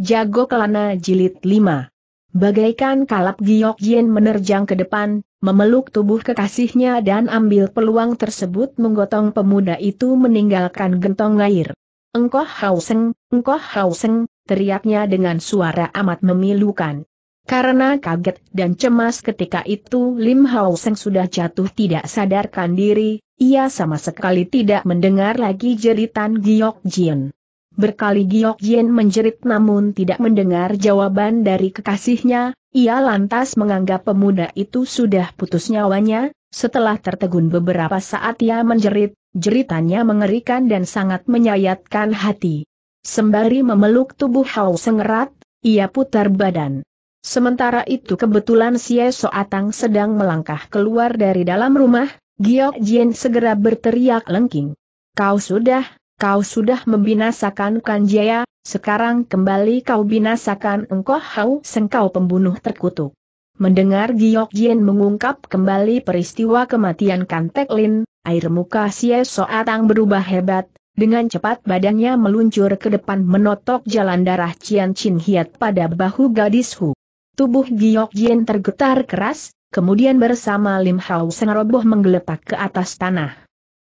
Jago Kelana Jilid 5 Bagaikan kalap Giok Jin menerjang ke depan, memeluk tubuh kekasihnya dan ambil peluang tersebut menggotong pemuda itu meninggalkan gentong air. Engkoh hauseng, engkoh hauseng, teriaknya dengan suara amat memilukan. Karena kaget dan cemas ketika itu Lim Hauseng sudah jatuh tidak sadarkan diri, ia sama sekali tidak mendengar lagi jeritan Giok Jin. Berkali Giok Jin menjerit namun tidak mendengar jawaban dari kekasihnya, ia lantas menganggap pemuda itu sudah putus nyawanya, setelah tertegun beberapa saat ia menjerit, jeritannya mengerikan dan sangat menyayatkan hati. Sembari memeluk tubuh Hao Sengerat, ia putar badan. Sementara itu kebetulan Xie Soatang sedang melangkah keluar dari dalam rumah, Giok Jin segera berteriak lengking. Kau sudah, Kau sudah membinasakan Kanjaya, sekarang kembali kau binasakan engkau hau sengkau pembunuh terkutuk. Mendengar Giok Jin mengungkap kembali peristiwa kematian Kantek Lin, air muka Sia Soatang berubah hebat, dengan cepat badannya meluncur ke depan menotok jalan darah Cian Chin Hiat pada bahu gadis Hu. Tubuh Giok Jin tergetar keras, kemudian bersama Lim Hao Seng roboh menggeletak ke atas tanah.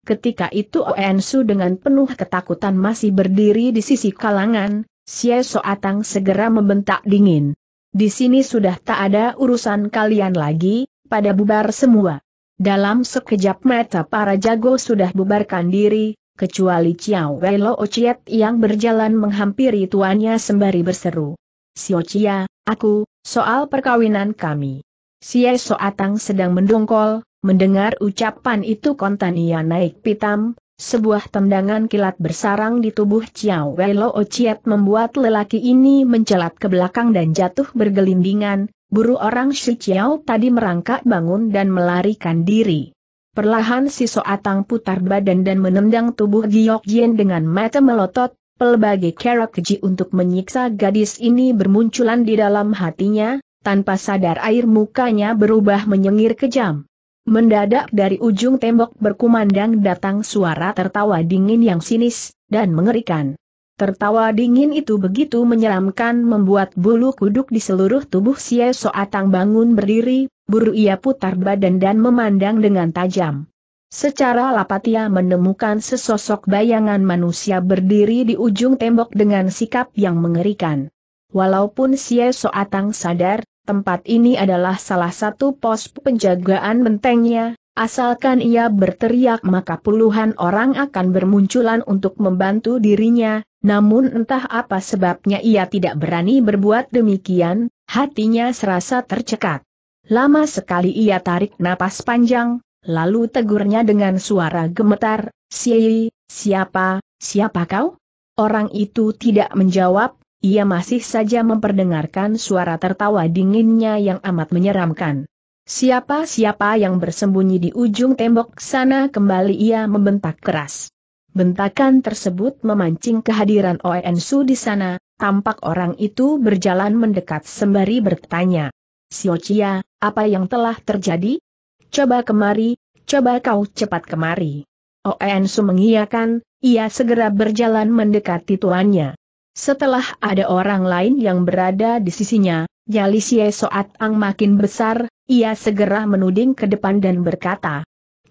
Ketika itu Oensu dengan penuh ketakutan masih berdiri di sisi kalangan, Xie Soatang segera membentak dingin. Di sini sudah tak ada urusan kalian lagi, pada bubar semua. Dalam sekejap mata para jago sudah bubarkan diri, kecuali Chiao Wei Lo Ociet yang berjalan menghampiri tuannya sembari berseru. Sio Chia, aku, soal perkawinan kami. Xie Soatang sedang mendongkol, Mendengar ucapan itu kontan ia naik pitam, sebuah tendangan kilat bersarang di tubuh Chiao Wei Lo Chiet membuat lelaki ini mencelat ke belakang dan jatuh bergelindingan, buru orang Shi Chiao tadi merangkak bangun dan melarikan diri. Perlahan si Soatang putar badan dan menendang tubuh Giok Jien dengan mata melotot, pelbagai kerak keji untuk menyiksa gadis ini bermunculan di dalam hatinya, tanpa sadar air mukanya berubah menyengir kejam. Mendadak dari ujung tembok berkumandang datang suara tertawa dingin yang sinis, dan mengerikan. Tertawa dingin itu begitu menyeramkan membuat bulu kuduk di seluruh tubuh si Soatang bangun berdiri, buru ia putar badan dan memandang dengan tajam. Secara lapat ia menemukan sesosok bayangan manusia berdiri di ujung tembok dengan sikap yang mengerikan. Walaupun si Soatang sadar, tempat ini adalah salah satu pos penjagaan bentengnya, asalkan ia berteriak maka puluhan orang akan bermunculan untuk membantu dirinya, namun entah apa sebabnya ia tidak berani berbuat demikian, hatinya serasa tercekat. Lama sekali ia tarik napas panjang, lalu tegurnya dengan suara gemetar, "Si, siapa, siapa kau? Orang itu tidak menjawab, ia masih saja memperdengarkan suara tertawa dinginnya yang amat menyeramkan. Siapa-siapa yang bersembunyi di ujung tembok sana kembali ia membentak keras. Bentakan tersebut memancing kehadiran Oensu di sana, tampak orang itu berjalan mendekat sembari bertanya. Siocia, apa yang telah terjadi? Coba kemari, coba kau cepat kemari. Oensu mengiyakan, ia segera berjalan mendekati tuannya. Setelah ada orang lain yang berada di sisinya, nyali Sye Soat Ang makin besar, ia segera menuding ke depan dan berkata,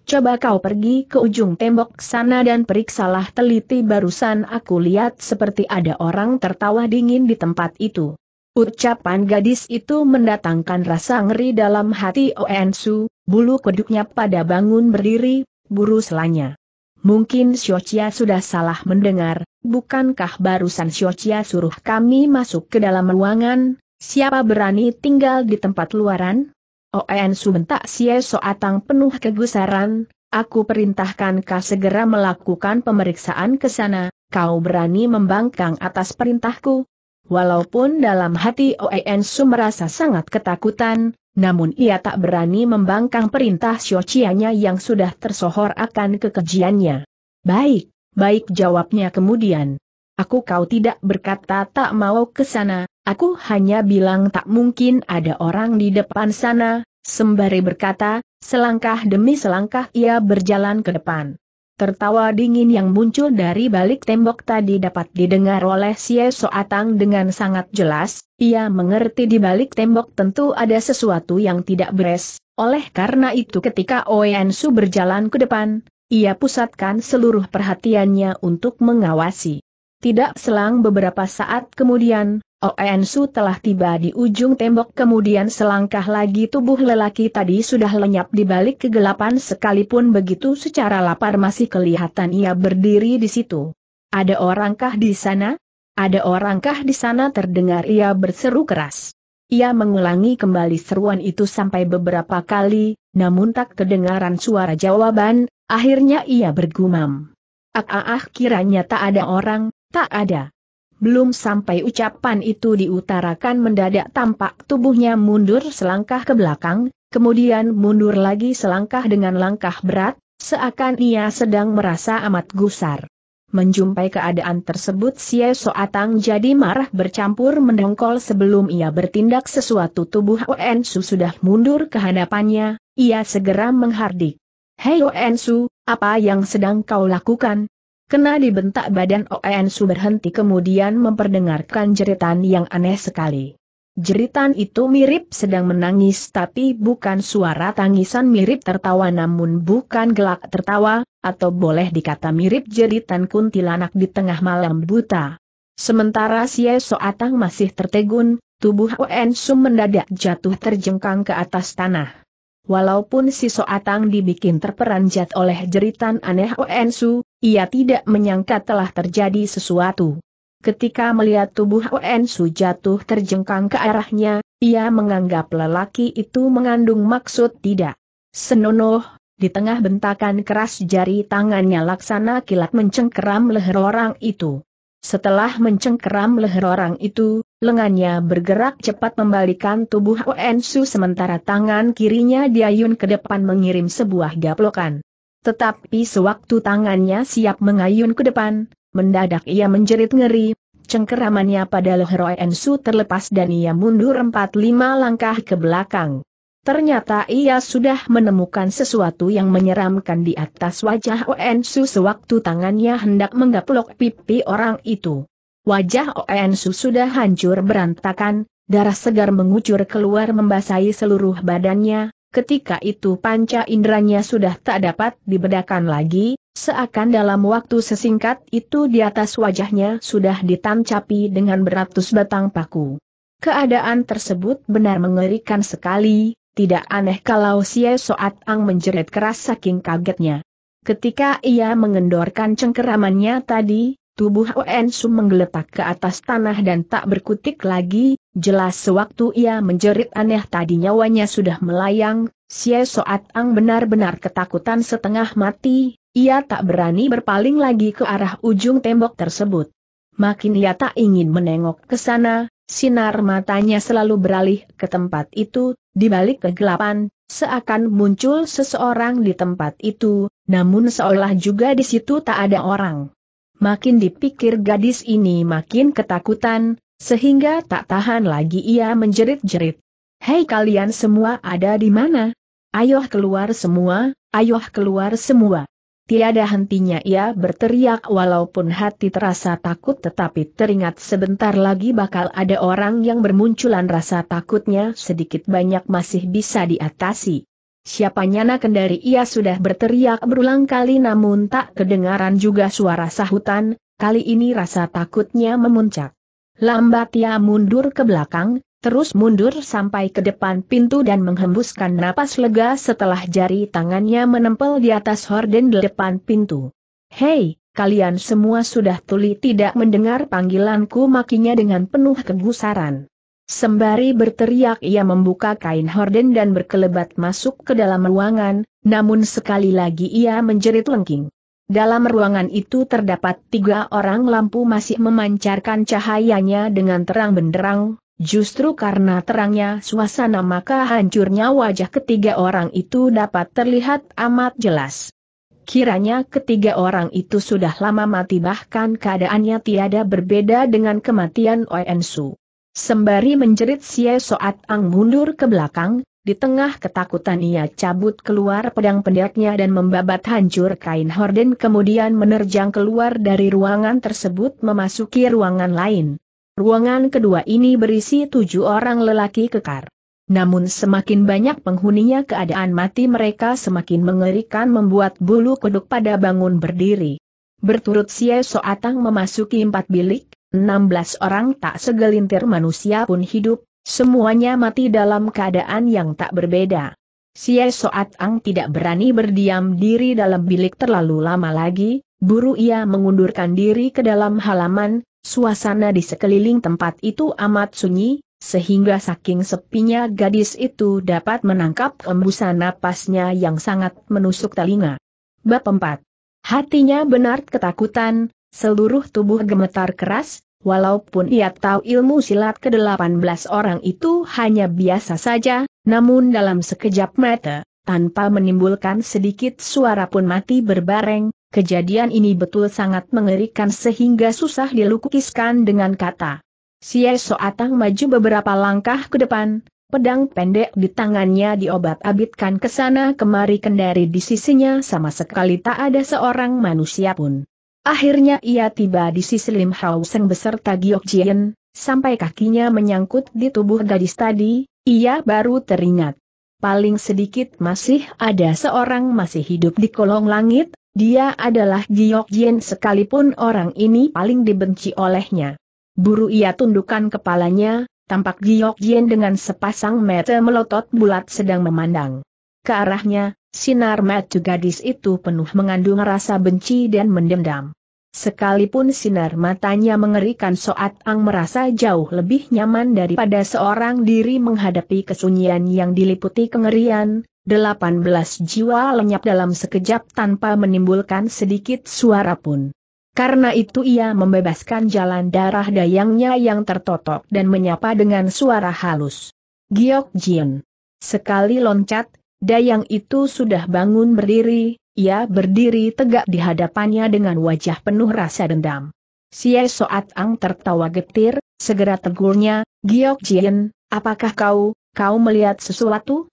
Coba kau pergi ke ujung tembok sana dan periksalah teliti barusan aku lihat seperti ada orang tertawa dingin di tempat itu. Ucapan gadis itu mendatangkan rasa ngeri dalam hati Oensu, bulu kuduknya pada bangun berdiri, buru selanya. Mungkin Xiochia sudah salah mendengar, bukankah barusan Xiochia suruh kami masuk ke dalam ruangan, siapa berani tinggal di tempat luaran? Oen subentak sie soatang penuh kegusaran, aku perintahkan kau segera melakukan pemeriksaan ke sana, kau berani membangkang atas perintahku. Walaupun dalam hati Oen Su merasa sangat ketakutan, namun ia tak berani membangkang perintah Xiaoqianya yang sudah tersohor akan kekejiannya. Baik, baik jawabnya kemudian. Aku kau tidak berkata tak mau ke sana, aku hanya bilang tak mungkin ada orang di depan sana, sembari berkata, selangkah demi selangkah ia berjalan ke depan. Tertawa dingin yang muncul dari balik tembok tadi dapat didengar oleh Xie Soatang dengan sangat jelas, ia mengerti di balik tembok tentu ada sesuatu yang tidak beres, oleh karena itu ketika Oen Su berjalan ke depan, ia pusatkan seluruh perhatiannya untuk mengawasi. Tidak selang beberapa saat kemudian, Oensu telah tiba di ujung tembok kemudian selangkah lagi tubuh lelaki tadi sudah lenyap di balik kegelapan sekalipun begitu secara lapar masih kelihatan ia berdiri di situ. Ada orangkah di sana? Ada orangkah di sana terdengar ia berseru keras. Ia mengulangi kembali seruan itu sampai beberapa kali, namun tak kedengaran suara jawaban, akhirnya ia bergumam. Ah ah, ah kiranya tak ada orang, tak ada. Belum sampai ucapan itu diutarakan mendadak tampak tubuhnya mundur selangkah ke belakang, kemudian mundur lagi selangkah dengan langkah berat, seakan ia sedang merasa amat gusar. Menjumpai keadaan tersebut Sia Soatang jadi marah bercampur mendongkol sebelum ia bertindak sesuatu tubuh Oensu sudah mundur ke hadapannya, ia segera menghardik. Hei Oensu, apa yang sedang kau lakukan? Kena dibentak badan Oensu berhenti kemudian memperdengarkan jeritan yang aneh sekali. Jeritan itu mirip sedang menangis tapi bukan suara tangisan mirip tertawa namun bukan gelak tertawa, atau boleh dikata mirip jeritan kuntilanak di tengah malam buta. Sementara Yeso Soatang masih tertegun, tubuh Oen Oensu mendadak jatuh terjengkang ke atas tanah. Walaupun si Soatang dibikin terperanjat oleh jeritan aneh Oensu, ia tidak menyangka telah terjadi sesuatu. Ketika melihat tubuh Oensu jatuh terjengkang ke arahnya, ia menganggap lelaki itu mengandung maksud tidak. Senonoh, di tengah bentakan keras jari tangannya laksana kilat mencengkeram leher orang itu. Setelah mencengkeram leher orang itu, lengannya bergerak cepat membalikan tubuh Oensu sementara tangan kirinya diayun ke depan mengirim sebuah gaplokan. Tetapi sewaktu tangannya siap mengayun ke depan, mendadak ia menjerit ngeri, cengkeramannya pada leher Oensu terlepas dan ia mundur 4-5 langkah ke belakang. Ternyata ia sudah menemukan sesuatu yang menyeramkan di atas wajah Oensu sewaktu tangannya hendak menggaplok pipi orang itu. Wajah Oensu sudah hancur berantakan, darah segar mengucur keluar membasahi seluruh badannya, ketika itu panca inderanya sudah tak dapat dibedakan lagi, Seakan dalam waktu sesingkat itu di atas wajahnya sudah ditancapi dengan beratus batang paku. Keadaan tersebut benar mengerikan sekali, tidak aneh kalau si Soat Ang menjerit keras saking kagetnya. Ketika ia mengendorkan cengkeramannya tadi, tubuh Wen Su menggeletak ke atas tanah dan tak berkutik lagi, jelas sewaktu ia menjerit aneh tadi nyawanya sudah melayang, si Soat Ang benar-benar ketakutan setengah mati, ia tak berani berpaling lagi ke arah ujung tembok tersebut. Makin ia tak ingin menengok ke sana, sinar matanya selalu beralih ke tempat itu, di balik kegelapan, seakan muncul seseorang di tempat itu, namun seolah juga di situ tak ada orang. Makin dipikir gadis ini makin ketakutan, sehingga tak tahan lagi ia menjerit-jerit. Hei kalian semua ada di mana? Ayoh keluar semua, ayoh keluar semua. Tiada hentinya ia berteriak walaupun hati terasa takut tetapi teringat sebentar lagi bakal ada orang yang bermunculan rasa takutnya sedikit banyak masih bisa diatasi. Siapa nyana kendari ia sudah berteriak berulang kali namun tak kedengaran juga suara sahutan, kali ini rasa takutnya memuncak. Lambat ia mundur ke belakang, terus mundur sampai ke depan pintu dan menghembuskan napas lega setelah jari tangannya menempel di atas horden di depan pintu. Hei, kalian semua sudah tuli tidak mendengar panggilanku makinya dengan penuh kegusaran. Sembari berteriak ia membuka kain horden dan berkelebat masuk ke dalam ruangan, namun sekali lagi ia menjerit lengking. Dalam ruangan itu terdapat tiga orang lampu masih memancarkan cahayanya dengan terang benderang, Justru karena terangnya suasana maka hancurnya wajah ketiga orang itu dapat terlihat amat jelas. Kiranya ketiga orang itu sudah lama mati bahkan keadaannya tiada berbeda dengan kematian Oensu. Sembari menjerit Xie Soat Ang mundur ke belakang, di tengah ketakutan ia cabut keluar pedang pendeknya dan membabat hancur kain horden kemudian menerjang keluar dari ruangan tersebut memasuki ruangan lain. Ruangan kedua ini berisi tujuh orang lelaki kekar. Namun semakin banyak penghuninya keadaan mati mereka semakin mengerikan membuat bulu kuduk pada bangun berdiri. Berturut Sia Soatang memasuki empat bilik, 16 orang tak segelintir manusia pun hidup, semuanya mati dalam keadaan yang tak berbeda. Sia Soatang tidak berani berdiam diri dalam bilik terlalu lama lagi, buru ia mengundurkan diri ke dalam halaman, Suasana di sekeliling tempat itu amat sunyi, sehingga saking sepinya gadis itu dapat menangkap embusan napasnya yang sangat menusuk telinga. Bab 4. Hatinya benar ketakutan, seluruh tubuh gemetar keras, walaupun ia tahu ilmu silat ke-18 orang itu hanya biasa saja, namun dalam sekejap mata, tanpa menimbulkan sedikit suara pun mati berbareng, Kejadian ini betul sangat mengerikan sehingga susah dilukiskan dengan kata. Eso Soatang maju beberapa langkah ke depan, pedang pendek di tangannya diobat-abitkan ke sana kemari kendari di sisinya sama sekali tak ada seorang manusia pun. Akhirnya ia tiba di sisi Lim Hao Seng beserta Giok Jien, sampai kakinya menyangkut di tubuh gadis tadi, ia baru teringat. Paling sedikit masih ada seorang masih hidup di kolong langit, dia adalah Giok Jien sekalipun orang ini paling dibenci olehnya. Buru ia tundukkan kepalanya, tampak Giok Jien dengan sepasang mata melotot bulat sedang memandang. Ke arahnya, sinar mata gadis itu penuh mengandung rasa benci dan mendendam. Sekalipun sinar matanya mengerikan Soat Ang merasa jauh lebih nyaman daripada seorang diri menghadapi kesunyian yang diliputi kengerian, 18 jiwa lenyap dalam sekejap tanpa menimbulkan sedikit suara pun. Karena itu ia membebaskan jalan darah dayangnya yang tertotok dan menyapa dengan suara halus. Giok Jin. Sekali loncat, dayang itu sudah bangun berdiri, ia berdiri tegak di hadapannya dengan wajah penuh rasa dendam. Sia Soat Ang tertawa getir, segera tegurnya, Giok Jin, apakah kau, kau melihat sesuatu?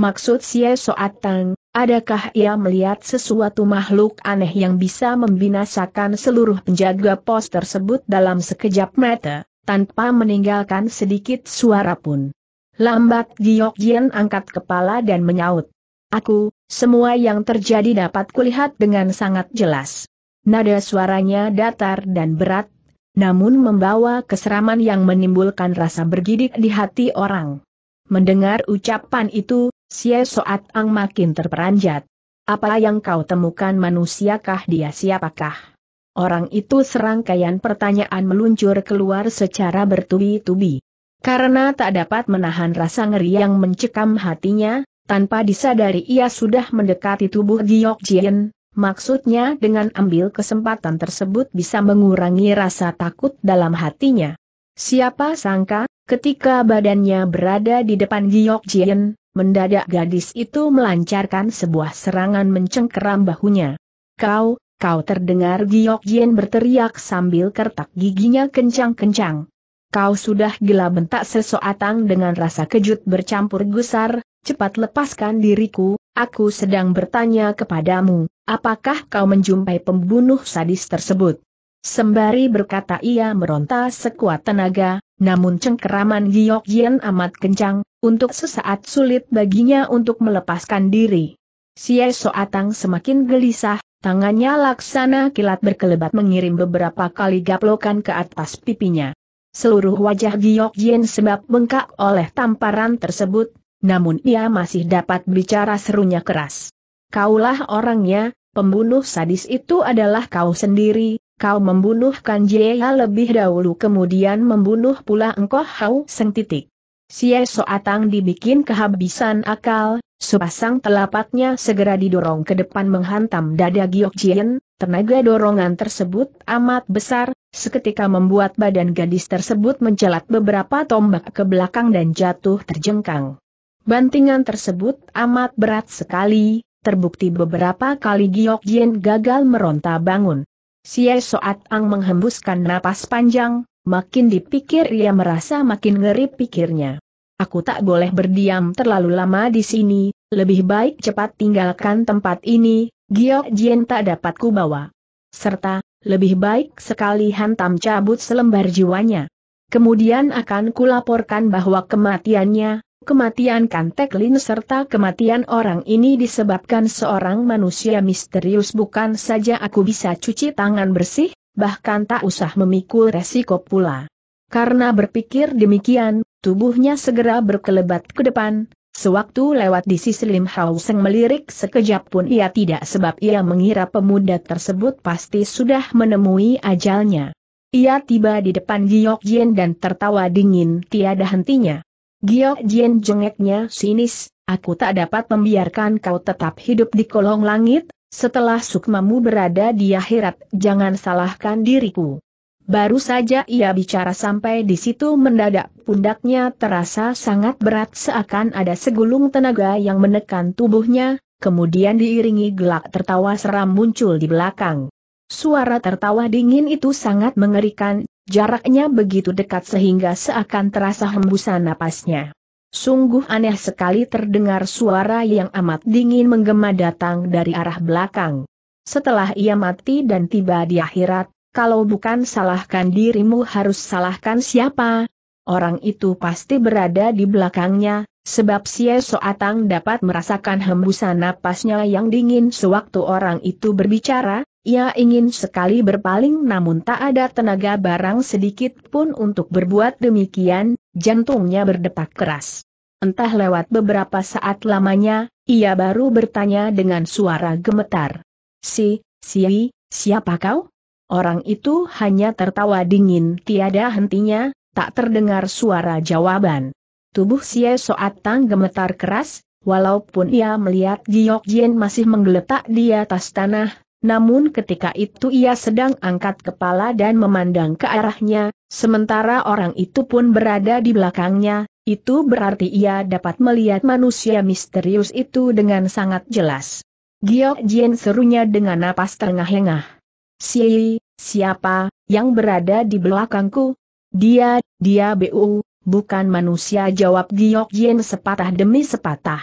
Maksud Xie Soatang, adakah ia melihat sesuatu makhluk aneh yang bisa membinasakan seluruh penjaga pos tersebut dalam sekejap mata, tanpa meninggalkan sedikit suara pun? Lambat Giok Jian angkat kepala dan menyaut. Aku, semua yang terjadi dapat kulihat dengan sangat jelas. Nada suaranya datar dan berat, namun membawa keseraman yang menimbulkan rasa bergidik di hati orang. Mendengar ucapan itu, Xie Soat Ang makin terperanjat. Apa yang kau temukan manusiakah dia siapakah? Orang itu serangkaian pertanyaan meluncur keluar secara bertubi-tubi. Karena tak dapat menahan rasa ngeri yang mencekam hatinya, tanpa disadari ia sudah mendekati tubuh Giok Jien, maksudnya dengan ambil kesempatan tersebut bisa mengurangi rasa takut dalam hatinya. Siapa sangka, ketika badannya berada di depan Giok Jien, Mendadak gadis itu melancarkan sebuah serangan mencengkeram bahunya. Kau, kau terdengar Giok Jin berteriak sambil kertak giginya kencang-kencang. Kau sudah gila bentak sesuatu dengan rasa kejut bercampur gusar, cepat lepaskan diriku, aku sedang bertanya kepadamu, apakah kau menjumpai pembunuh sadis tersebut? Sembari berkata ia meronta sekuat tenaga, namun cengkeraman Giyok Yen amat kencang, untuk sesaat sulit baginya untuk melepaskan diri. Si Soatang semakin gelisah, tangannya laksana kilat berkelebat mengirim beberapa kali gaplokan ke atas pipinya. Seluruh wajah Giyok Yen sebab bengkak oleh tamparan tersebut, namun ia masih dapat bicara serunya keras. Kaulah orangnya, pembunuh sadis itu adalah kau sendiri, Kau membunuh Kanjia lebih dahulu kemudian membunuh pula engkau Hau Seng titik. So Atang dibikin kehabisan akal, sepasang telapaknya segera didorong ke depan menghantam dada Giok Jien, tenaga dorongan tersebut amat besar, seketika membuat badan gadis tersebut mencelat beberapa tombak ke belakang dan jatuh terjengkang. Bantingan tersebut amat berat sekali, terbukti beberapa kali Giok Jien gagal meronta bangun. Xie Soat Ang menghembuskan napas panjang, makin dipikir ia merasa makin ngeri pikirnya. Aku tak boleh berdiam terlalu lama di sini, lebih baik cepat tinggalkan tempat ini, Giok Jien tak dapat kubawa. Serta, lebih baik sekali hantam cabut selembar jiwanya. Kemudian akan kulaporkan bahwa kematiannya, kematian kan Lin serta kematian orang ini disebabkan seorang manusia misterius bukan saja aku bisa cuci tangan bersih, bahkan tak usah memikul resiko pula. Karena berpikir demikian, tubuhnya segera berkelebat ke depan, Sewaktu lewat di sisi Lim Hao Seng melirik sekejap pun ia tidak sebab ia mengira pemuda tersebut pasti sudah menemui ajalnya. Ia tiba di depan Giok Jin dan tertawa dingin tiada hentinya. Gio Jin jengeknya sinis, aku tak dapat membiarkan kau tetap hidup di kolong langit, setelah sukmamu berada di akhirat, jangan salahkan diriku. Baru saja ia bicara sampai di situ mendadak pundaknya terasa sangat berat seakan ada segulung tenaga yang menekan tubuhnya, kemudian diiringi gelak tertawa seram muncul di belakang. Suara tertawa dingin itu sangat mengerikan, Jaraknya begitu dekat sehingga seakan terasa hembusan napasnya. Sungguh aneh sekali terdengar suara yang amat dingin menggema datang dari arah belakang. Setelah ia mati dan tiba di akhirat, kalau bukan salahkan dirimu harus salahkan siapa? Orang itu pasti berada di belakangnya, Sebab Xie Soatang dapat merasakan hembusan napasnya yang dingin sewaktu orang itu berbicara, ia ingin sekali berpaling namun tak ada tenaga barang sedikit pun untuk berbuat demikian, jantungnya berdetak keras. Entah lewat beberapa saat lamanya, ia baru bertanya dengan suara gemetar. Si, si, siapa kau? Orang itu hanya tertawa dingin tiada hentinya, tak terdengar suara jawaban. Tubuh Xie Soatang gemetar keras, walaupun ia melihat Giok Jien masih menggeletak di atas tanah, namun ketika itu ia sedang angkat kepala dan memandang ke arahnya, sementara orang itu pun berada di belakangnya, itu berarti ia dapat melihat manusia misterius itu dengan sangat jelas. Giok Jien serunya dengan napas terengah-engah. Si, siapa, yang berada di belakangku? Dia, dia Bu, bukan manusia jawab Giok sepatah demi sepatah.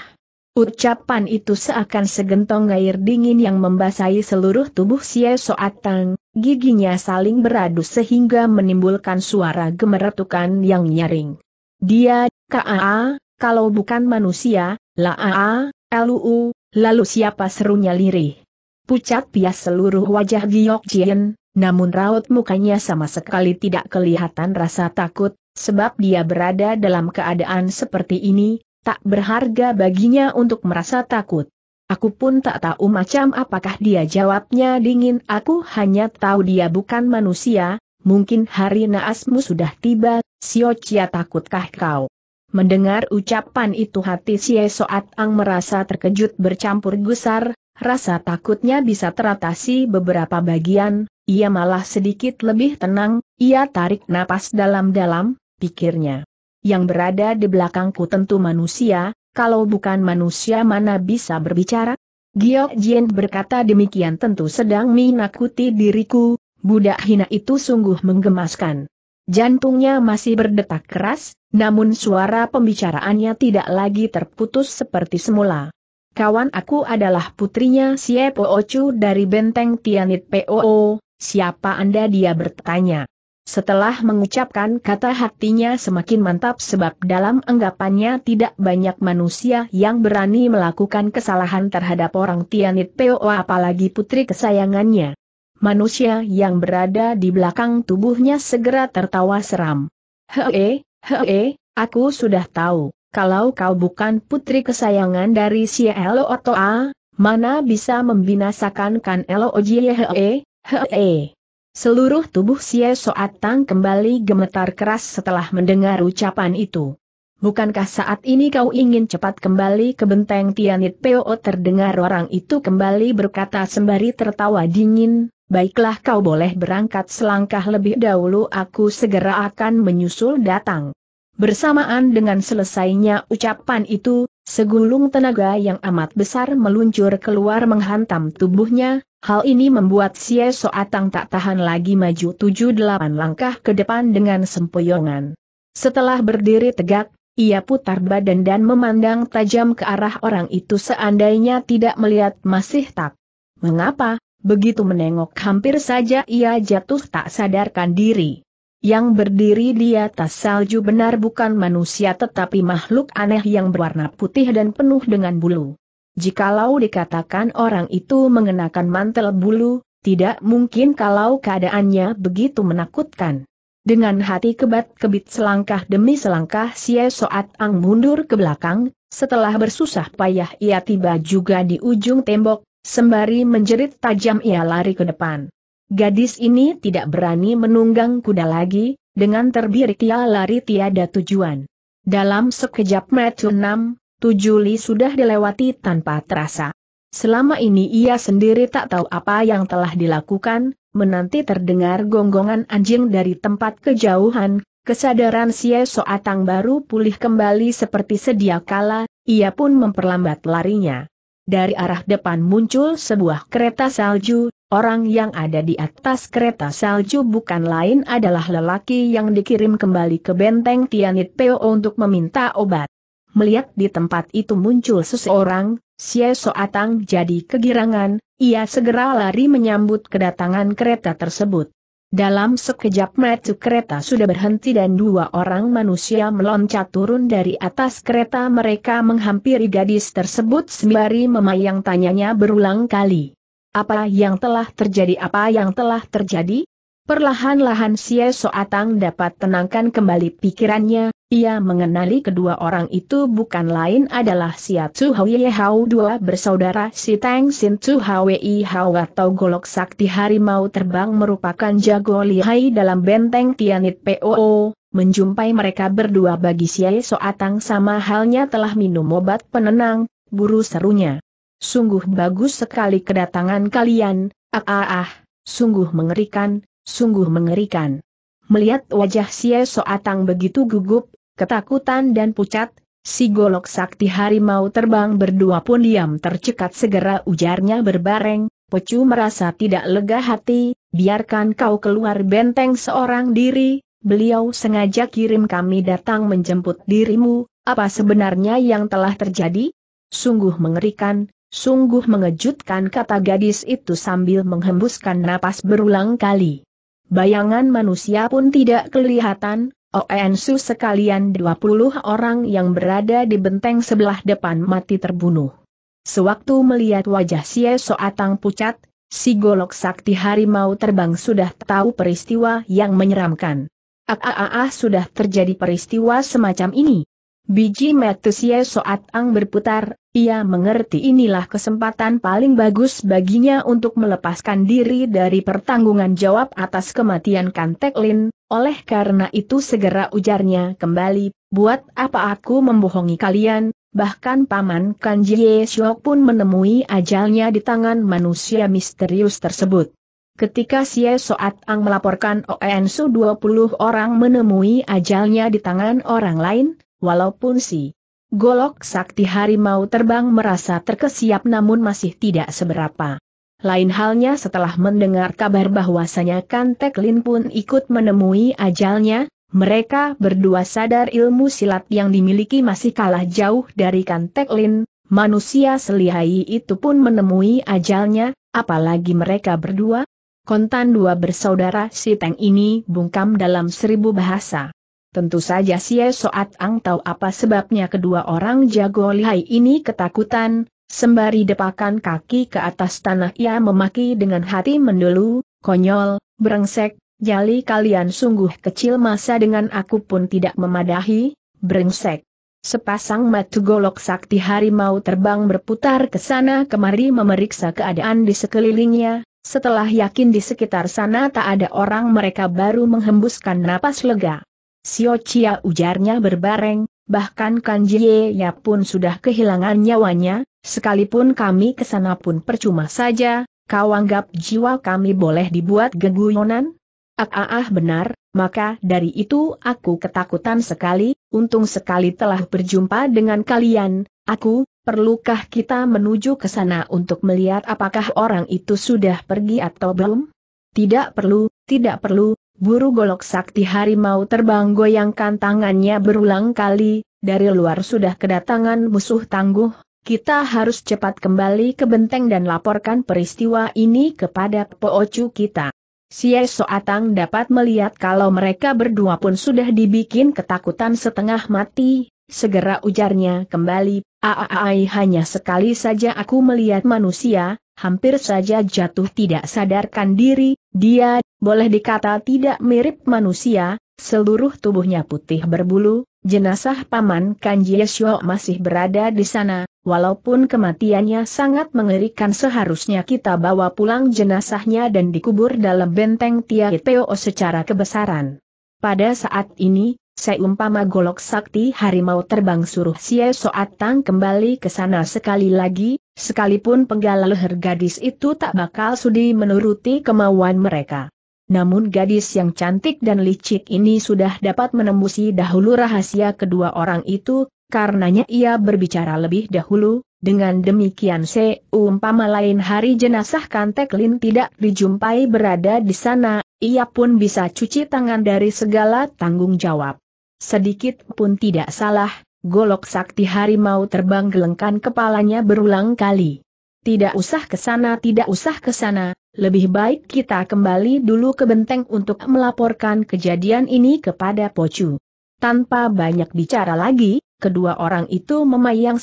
Ucapan itu seakan segentong air dingin yang membasahi seluruh tubuh Xie Soatang, giginya saling beradu sehingga menimbulkan suara gemeretukan yang nyaring. Dia, Kaa, kalau bukan manusia, Laa, Luu, lalu siapa serunya lirih? Pucat pias seluruh wajah Giok Jien, namun raut mukanya sama sekali tidak kelihatan rasa takut, sebab dia berada dalam keadaan seperti ini, tak berharga baginya untuk merasa takut. Aku pun tak tahu macam apakah dia jawabnya dingin aku hanya tahu dia bukan manusia, mungkin hari naasmu sudah tiba, Siocia takutkah kau? Mendengar ucapan itu hati Sio Soat Ang merasa terkejut bercampur gusar, rasa takutnya bisa teratasi beberapa bagian, ia malah sedikit lebih tenang, ia tarik napas dalam-dalam, pikirnya. Yang berada di belakangku tentu manusia, kalau bukan manusia mana bisa berbicara? Giok Jin berkata demikian tentu sedang menakuti diriku, budak hina itu sungguh menggemaskan. Jantungnya masih berdetak keras, namun suara pembicaraannya tidak lagi terputus seperti semula. Kawan aku adalah putrinya Siepo Ochu dari benteng Tianit POO, siapa Anda dia bertanya. Setelah mengucapkan kata hatinya semakin mantap sebab dalam anggapannya tidak banyak manusia yang berani melakukan kesalahan terhadap orang Tianit Peo apalagi putri kesayangannya. Manusia yang berada di belakang tubuhnya segera tertawa seram. Hee, hee, aku sudah tahu, kalau kau bukan putri kesayangan dari si Elo Otoa, mana bisa membinasakan kan Elo Ojie hee, hee. Seluruh tubuh Xie Soat Tang kembali gemetar keras setelah mendengar ucapan itu. Bukankah saat ini kau ingin cepat kembali ke benteng Tianit Peo terdengar orang itu kembali berkata sembari tertawa dingin, baiklah kau boleh berangkat selangkah lebih dahulu aku segera akan menyusul datang. Bersamaan dengan selesainya ucapan itu, Segulung tenaga yang amat besar meluncur keluar menghantam tubuhnya, hal ini membuat Xie Soatang tak tahan lagi maju tujuh delapan langkah ke depan dengan sempoyongan. Setelah berdiri tegak, ia putar badan dan memandang tajam ke arah orang itu seandainya tidak melihat masih tak. Mengapa? Begitu menengok hampir saja ia jatuh tak sadarkan diri. Yang berdiri di atas salju benar bukan manusia tetapi makhluk aneh yang berwarna putih dan penuh dengan bulu. Jikalau dikatakan orang itu mengenakan mantel bulu, tidak mungkin kalau keadaannya begitu menakutkan. Dengan hati kebat-kebit selangkah demi selangkah si Soat Ang mundur ke belakang, setelah bersusah payah ia tiba juga di ujung tembok, sembari menjerit tajam ia lari ke depan. Gadis ini tidak berani menunggang kuda lagi, dengan terbirik dia lari tiada tujuan. Dalam sekejap metu enam, tujuh li sudah dilewati tanpa terasa. Selama ini ia sendiri tak tahu apa yang telah dilakukan, menanti terdengar gonggongan anjing dari tempat kejauhan, kesadaran si Soatang baru pulih kembali seperti sedia kala, ia pun memperlambat larinya. Dari arah depan muncul sebuah kereta salju, Orang yang ada di atas kereta salju bukan lain adalah lelaki yang dikirim kembali ke benteng Tianit Peo untuk meminta obat. Melihat di tempat itu muncul seseorang, Xie Soatang jadi kegirangan, ia segera lari menyambut kedatangan kereta tersebut. Dalam sekejap mata kereta sudah berhenti dan dua orang manusia meloncat turun dari atas kereta mereka menghampiri gadis tersebut sembari memayang tanyanya berulang kali. Apa yang telah terjadi? Apa yang telah terjadi? Perlahan-lahan Xie Soatang dapat tenangkan kembali pikirannya, ia mengenali kedua orang itu bukan lain adalah Xia Tzu Hwee Hau dua bersaudara si Tang Sin Tzu Hwee Hau atau Golok Sakti Harimau Terbang merupakan jago lihai dalam benteng Tianit POO, menjumpai mereka berdua bagi Xie Soatang sama halnya telah minum obat penenang, buru serunya. Sungguh bagus sekali kedatangan kalian, ah ah ah, sungguh mengerikan, sungguh mengerikan. Melihat wajah si Soatang begitu gugup, ketakutan dan pucat, si golok sakti harimau terbang berdua pun diam tercekat segera ujarnya berbareng, Pecu merasa tidak lega hati, biarkan kau keluar benteng seorang diri, beliau sengaja kirim kami datang menjemput dirimu, apa sebenarnya yang telah terjadi? Sungguh mengerikan, Sungguh mengejutkan kata gadis itu sambil menghembuskan napas berulang kali. Bayangan manusia pun tidak kelihatan, Oensu sekalian 20 orang yang berada di benteng sebelah depan mati terbunuh. Sewaktu melihat wajah Sia Soatang pucat, si golok sakti harimau terbang sudah tahu peristiwa yang menyeramkan. Aaah ah, ah, ah, sudah terjadi peristiwa semacam ini. Biji metusia Soat Ang berputar, ia mengerti inilah kesempatan paling bagus baginya untuk melepaskan diri dari pertanggungan jawab atas kematian Kantek Lin, oleh karena itu segera ujarnya kembali, buat apa aku membohongi kalian, bahkan Paman Kanji Shok pun menemui ajalnya di tangan manusia misterius tersebut. Ketika Xie Soat Ang melaporkan ONSU 20 orang menemui ajalnya di tangan orang lain, walaupun si Golok sakti harimau terbang merasa terkesiap namun masih tidak seberapa. Lain halnya setelah mendengar kabar bahwasanya Kantek Lin pun ikut menemui ajalnya, mereka berdua sadar ilmu silat yang dimiliki masih kalah jauh dari Kantek Lin, manusia selihai itu pun menemui ajalnya, apalagi mereka berdua. Kontan dua bersaudara si Teng ini bungkam dalam seribu bahasa. Tentu saja si Soat Ang tahu apa sebabnya kedua orang jago lihai ini ketakutan, sembari depakan kaki ke atas tanah ia memaki dengan hati mendulu, konyol, brengsek, jali kalian sungguh kecil masa dengan aku pun tidak memadahi, brengsek. Sepasang matu golok sakti harimau terbang berputar ke sana kemari memeriksa keadaan di sekelilingnya, setelah yakin di sekitar sana tak ada orang mereka baru menghembuskan napas lega. Sio Chia ujarnya berbareng, bahkan kan Jie ya pun sudah kehilangan nyawanya, sekalipun kami kesana pun percuma saja, kau anggap jiwa kami boleh dibuat geguyonan? Ah, ah, ah benar, maka dari itu aku ketakutan sekali, untung sekali telah berjumpa dengan kalian, aku, perlukah kita menuju ke sana untuk melihat apakah orang itu sudah pergi atau belum? Tidak perlu, tidak perlu, Buru golok sakti harimau terbang goyangkan tangannya berulang kali, dari luar sudah kedatangan musuh tangguh, kita harus cepat kembali ke benteng dan laporkan peristiwa ini kepada poocu kita. Sies Soatang dapat melihat kalau mereka berdua pun sudah dibikin ketakutan setengah mati, Segera ujarnya kembali, Aaai hanya sekali saja aku melihat manusia, hampir saja jatuh tidak sadarkan diri, dia, boleh dikata tidak mirip manusia, seluruh tubuhnya putih berbulu, jenazah paman Kanji masih berada di sana, walaupun kematiannya sangat mengerikan seharusnya kita bawa pulang jenazahnya dan dikubur dalam benteng Tia Teo secara kebesaran. Pada saat ini, Seumpama golok sakti harimau terbang suruh Sia Soat Tang kembali ke sana sekali lagi, sekalipun penggal leher gadis itu tak bakal sudi menuruti kemauan mereka. Namun gadis yang cantik dan licik ini sudah dapat menembusi dahulu rahasia kedua orang itu, karenanya ia berbicara lebih dahulu, dengan demikian seumpama lain hari jenazah Kantek Lin tidak dijumpai berada di sana, ia pun bisa cuci tangan dari segala tanggung jawab. Sedikit pun tidak salah, golok sakti harimau terbang gelengkan kepalanya berulang kali. Tidak usah ke sana, tidak usah ke sana, lebih baik kita kembali dulu ke benteng untuk melaporkan kejadian ini kepada Pocu. Tanpa banyak bicara lagi, kedua orang itu memayang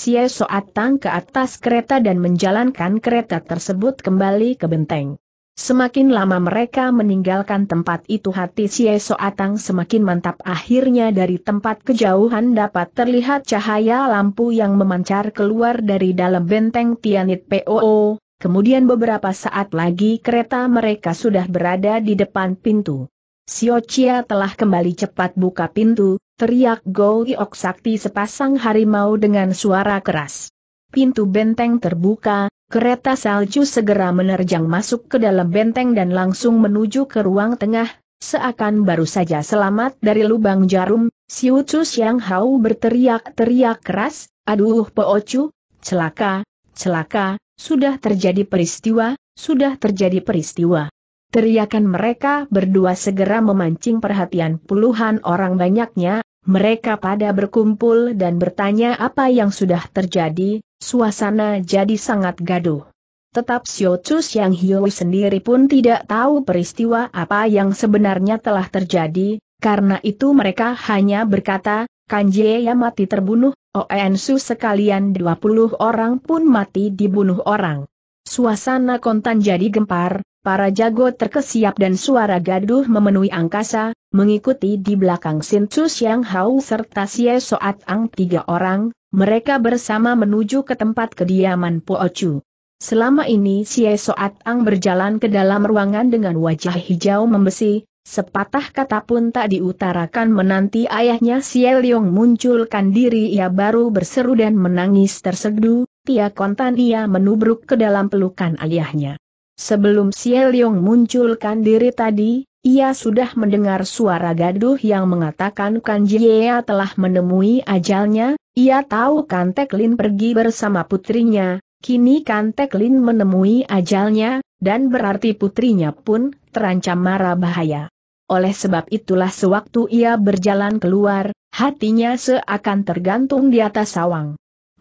Atang ke atas kereta dan menjalankan kereta tersebut kembali ke benteng. Semakin lama mereka meninggalkan tempat itu hati Xie Atang semakin mantap akhirnya dari tempat kejauhan dapat terlihat cahaya lampu yang memancar keluar dari dalam benteng Tianit POO, kemudian beberapa saat lagi kereta mereka sudah berada di depan pintu. Sio Chia telah kembali cepat buka pintu, teriak Go Iok Sakti sepasang harimau dengan suara keras. Pintu benteng terbuka, Kereta salju segera menerjang masuk ke dalam benteng dan langsung menuju ke ruang tengah, seakan baru saja selamat dari lubang jarum, Siu Chu Xiang Hao berteriak-teriak keras, aduh Chu, celaka, celaka, sudah terjadi peristiwa, sudah terjadi peristiwa. Teriakan mereka berdua segera memancing perhatian puluhan orang banyaknya, mereka pada berkumpul dan bertanya apa yang sudah terjadi, suasana jadi sangat gaduh. Tetap Sio yang Hioi sendiri pun tidak tahu peristiwa apa yang sebenarnya telah terjadi, karena itu mereka hanya berkata, Kan ya mati terbunuh, Oensu sekalian 20 orang pun mati dibunuh orang. Suasana kontan jadi gempar, Para jago terkesiap dan suara gaduh memenuhi angkasa, mengikuti di belakang Sin Chu Xiang Hao serta Xie Soat Ang tiga orang, mereka bersama menuju ke tempat kediaman Po Chu. Selama ini Xie Soat Ang berjalan ke dalam ruangan dengan wajah hijau membesi, sepatah kata pun tak diutarakan menanti ayahnya Xie Leong munculkan diri ia baru berseru dan menangis terseduh, tia kontan ia menubruk ke dalam pelukan ayahnya. Sebelum Siel Leong munculkan diri tadi, ia sudah mendengar suara gaduh yang mengatakan Kan Jiea telah menemui ajalnya, ia tahu Kan Teklin pergi bersama putrinya, kini Kan Teklin menemui ajalnya, dan berarti putrinya pun terancam marah bahaya. Oleh sebab itulah sewaktu ia berjalan keluar, hatinya seakan tergantung di atas sawang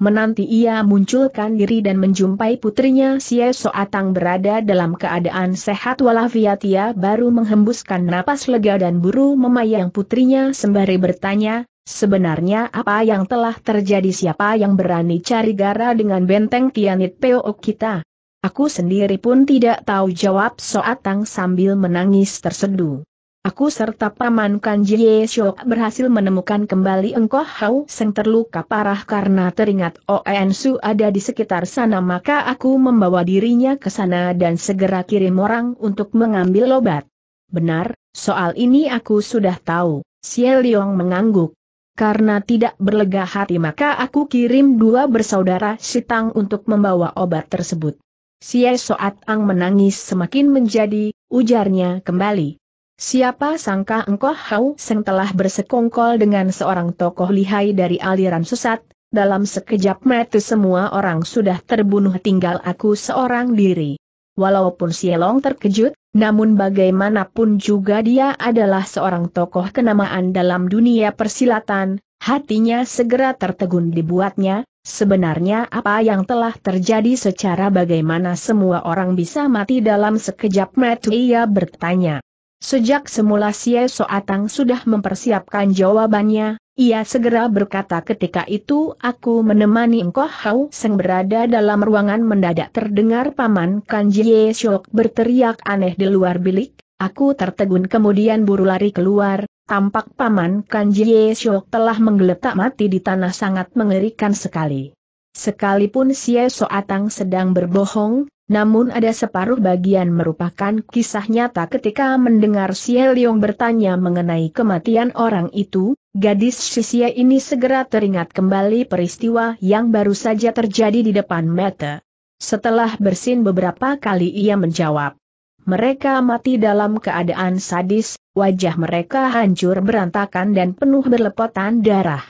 menanti ia munculkan diri dan menjumpai putrinya Xie Soatang berada dalam keadaan sehat walafiat ia baru menghembuskan napas lega dan buru memayang putrinya sembari bertanya, Sebenarnya apa yang telah terjadi siapa yang berani cari gara dengan benteng Tianit Peo kita? Aku sendiri pun tidak tahu jawab Soatang sambil menangis terseduh. Aku serta paman kan Jie Yeshok berhasil menemukan kembali engkau Hau Seng terluka parah karena teringat Oen Su ada di sekitar sana maka aku membawa dirinya ke sana dan segera kirim orang untuk mengambil obat. Benar, soal ini aku sudah tahu, Xie Liong mengangguk. Karena tidak berlega hati maka aku kirim dua bersaudara Sitang untuk membawa obat tersebut. Xie Soat Ang menangis semakin menjadi, ujarnya kembali. Siapa sangka engkau Hau Seng telah bersekongkol dengan seorang tokoh lihai dari aliran sesat, dalam sekejap mata semua orang sudah terbunuh tinggal aku seorang diri. Walaupun Sielong terkejut, namun bagaimanapun juga dia adalah seorang tokoh kenamaan dalam dunia persilatan, hatinya segera tertegun dibuatnya, Sebenarnya apa yang telah terjadi secara bagaimana semua orang bisa mati dalam sekejap mata ia bertanya. Sejak semula Xie Soatang sudah mempersiapkan jawabannya, ia segera berkata ketika itu aku menemani engkau Hau Seng berada dalam ruangan mendadak terdengar paman Kanjie Shok berteriak aneh di luar bilik, aku tertegun kemudian buru lari keluar, tampak paman Kanjie Shok telah menggeletak mati di tanah sangat mengerikan sekali. Sekalipun Xie Soatang sedang berbohong, namun ada separuh bagian merupakan kisah nyata ketika mendengar Xie Liong bertanya mengenai kematian orang itu, gadis Xie ini segera teringat kembali peristiwa yang baru saja terjadi di depan mata. Setelah bersin beberapa kali ia menjawab. Mereka mati dalam keadaan sadis, wajah mereka hancur berantakan dan penuh berlepotan darah.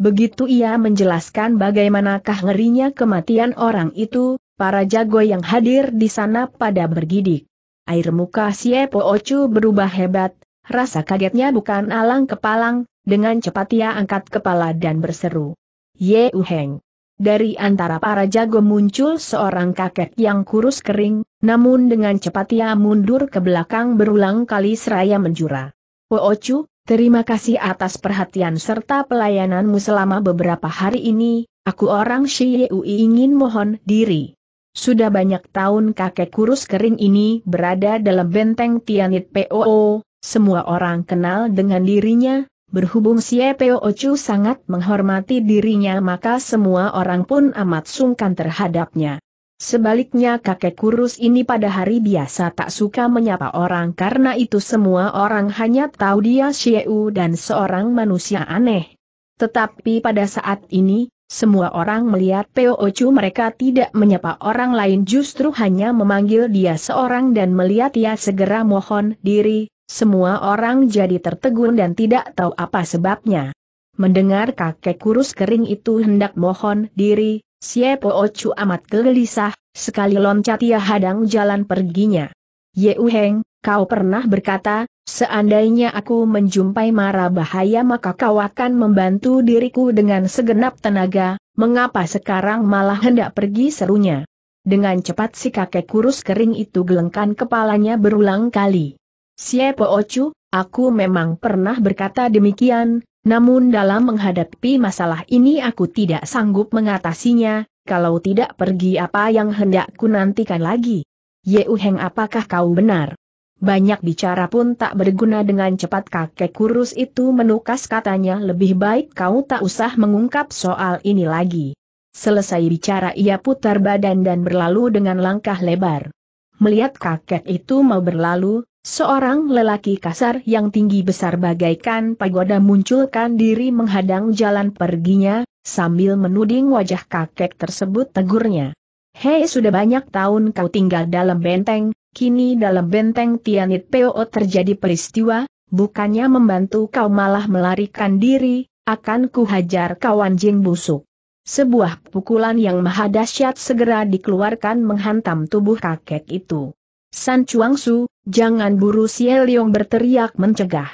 Begitu ia menjelaskan bagaimanakah ngerinya kematian orang itu, para jago yang hadir di sana pada bergidik. Air muka si Siepo Ocu berubah hebat, rasa kagetnya bukan alang kepalang, dengan cepat ia angkat kepala dan berseru. Ye Uheng. Dari antara para jago muncul seorang kakek yang kurus kering, namun dengan cepat ia mundur ke belakang berulang kali seraya menjura. Ocu, terima kasih atas perhatian serta pelayananmu selama beberapa hari ini, aku orang Shiyu ingin mohon diri sudah banyak tahun kakek kurus kering ini berada dalam benteng Tianit POO, semua orang kenal dengan dirinya, Berhubung si Poo Chu sangat menghormati dirinya maka semua orang pun amat sungkan terhadapnya. Sebaliknya kakek kurus ini pada hari biasa tak suka menyapa orang karena itu semua orang hanya tahu dia U dan seorang manusia aneh. Tetapi pada saat ini, semua orang melihat Peo Ocu mereka tidak menyapa orang lain justru hanya memanggil dia seorang dan melihat ia segera mohon diri, semua orang jadi tertegun dan tidak tahu apa sebabnya. Mendengar kakek kurus kering itu hendak mohon diri, si Peo Ocu amat gelisah, sekali loncat ia hadang jalan perginya. Ye kau pernah berkata, Seandainya aku menjumpai mara bahaya maka kau akan membantu diriku dengan segenap tenaga, mengapa sekarang malah hendak pergi serunya. Dengan cepat si kakek kurus kering itu gelengkan kepalanya berulang kali. Siapa Ocu, aku memang pernah berkata demikian, namun dalam menghadapi masalah ini aku tidak sanggup mengatasinya, kalau tidak pergi apa yang hendak ku nantikan lagi. Yeuheng apakah kau benar? Banyak bicara pun tak berguna dengan cepat kakek kurus itu menukas katanya lebih baik kau tak usah mengungkap soal ini lagi. Selesai bicara ia putar badan dan berlalu dengan langkah lebar. Melihat kakek itu mau berlalu, seorang lelaki kasar yang tinggi besar bagaikan pagoda munculkan diri menghadang jalan perginya, sambil menuding wajah kakek tersebut tegurnya. Hei sudah banyak tahun kau tinggal dalam benteng, kini dalam benteng Tianit Peo terjadi peristiwa, bukannya membantu kau malah melarikan diri, akan kuhajar kau anjing busuk. Sebuah pukulan yang maha dahsyat segera dikeluarkan menghantam tubuh kakek itu. San Chuang Su, jangan buru Xie Leong berteriak mencegah.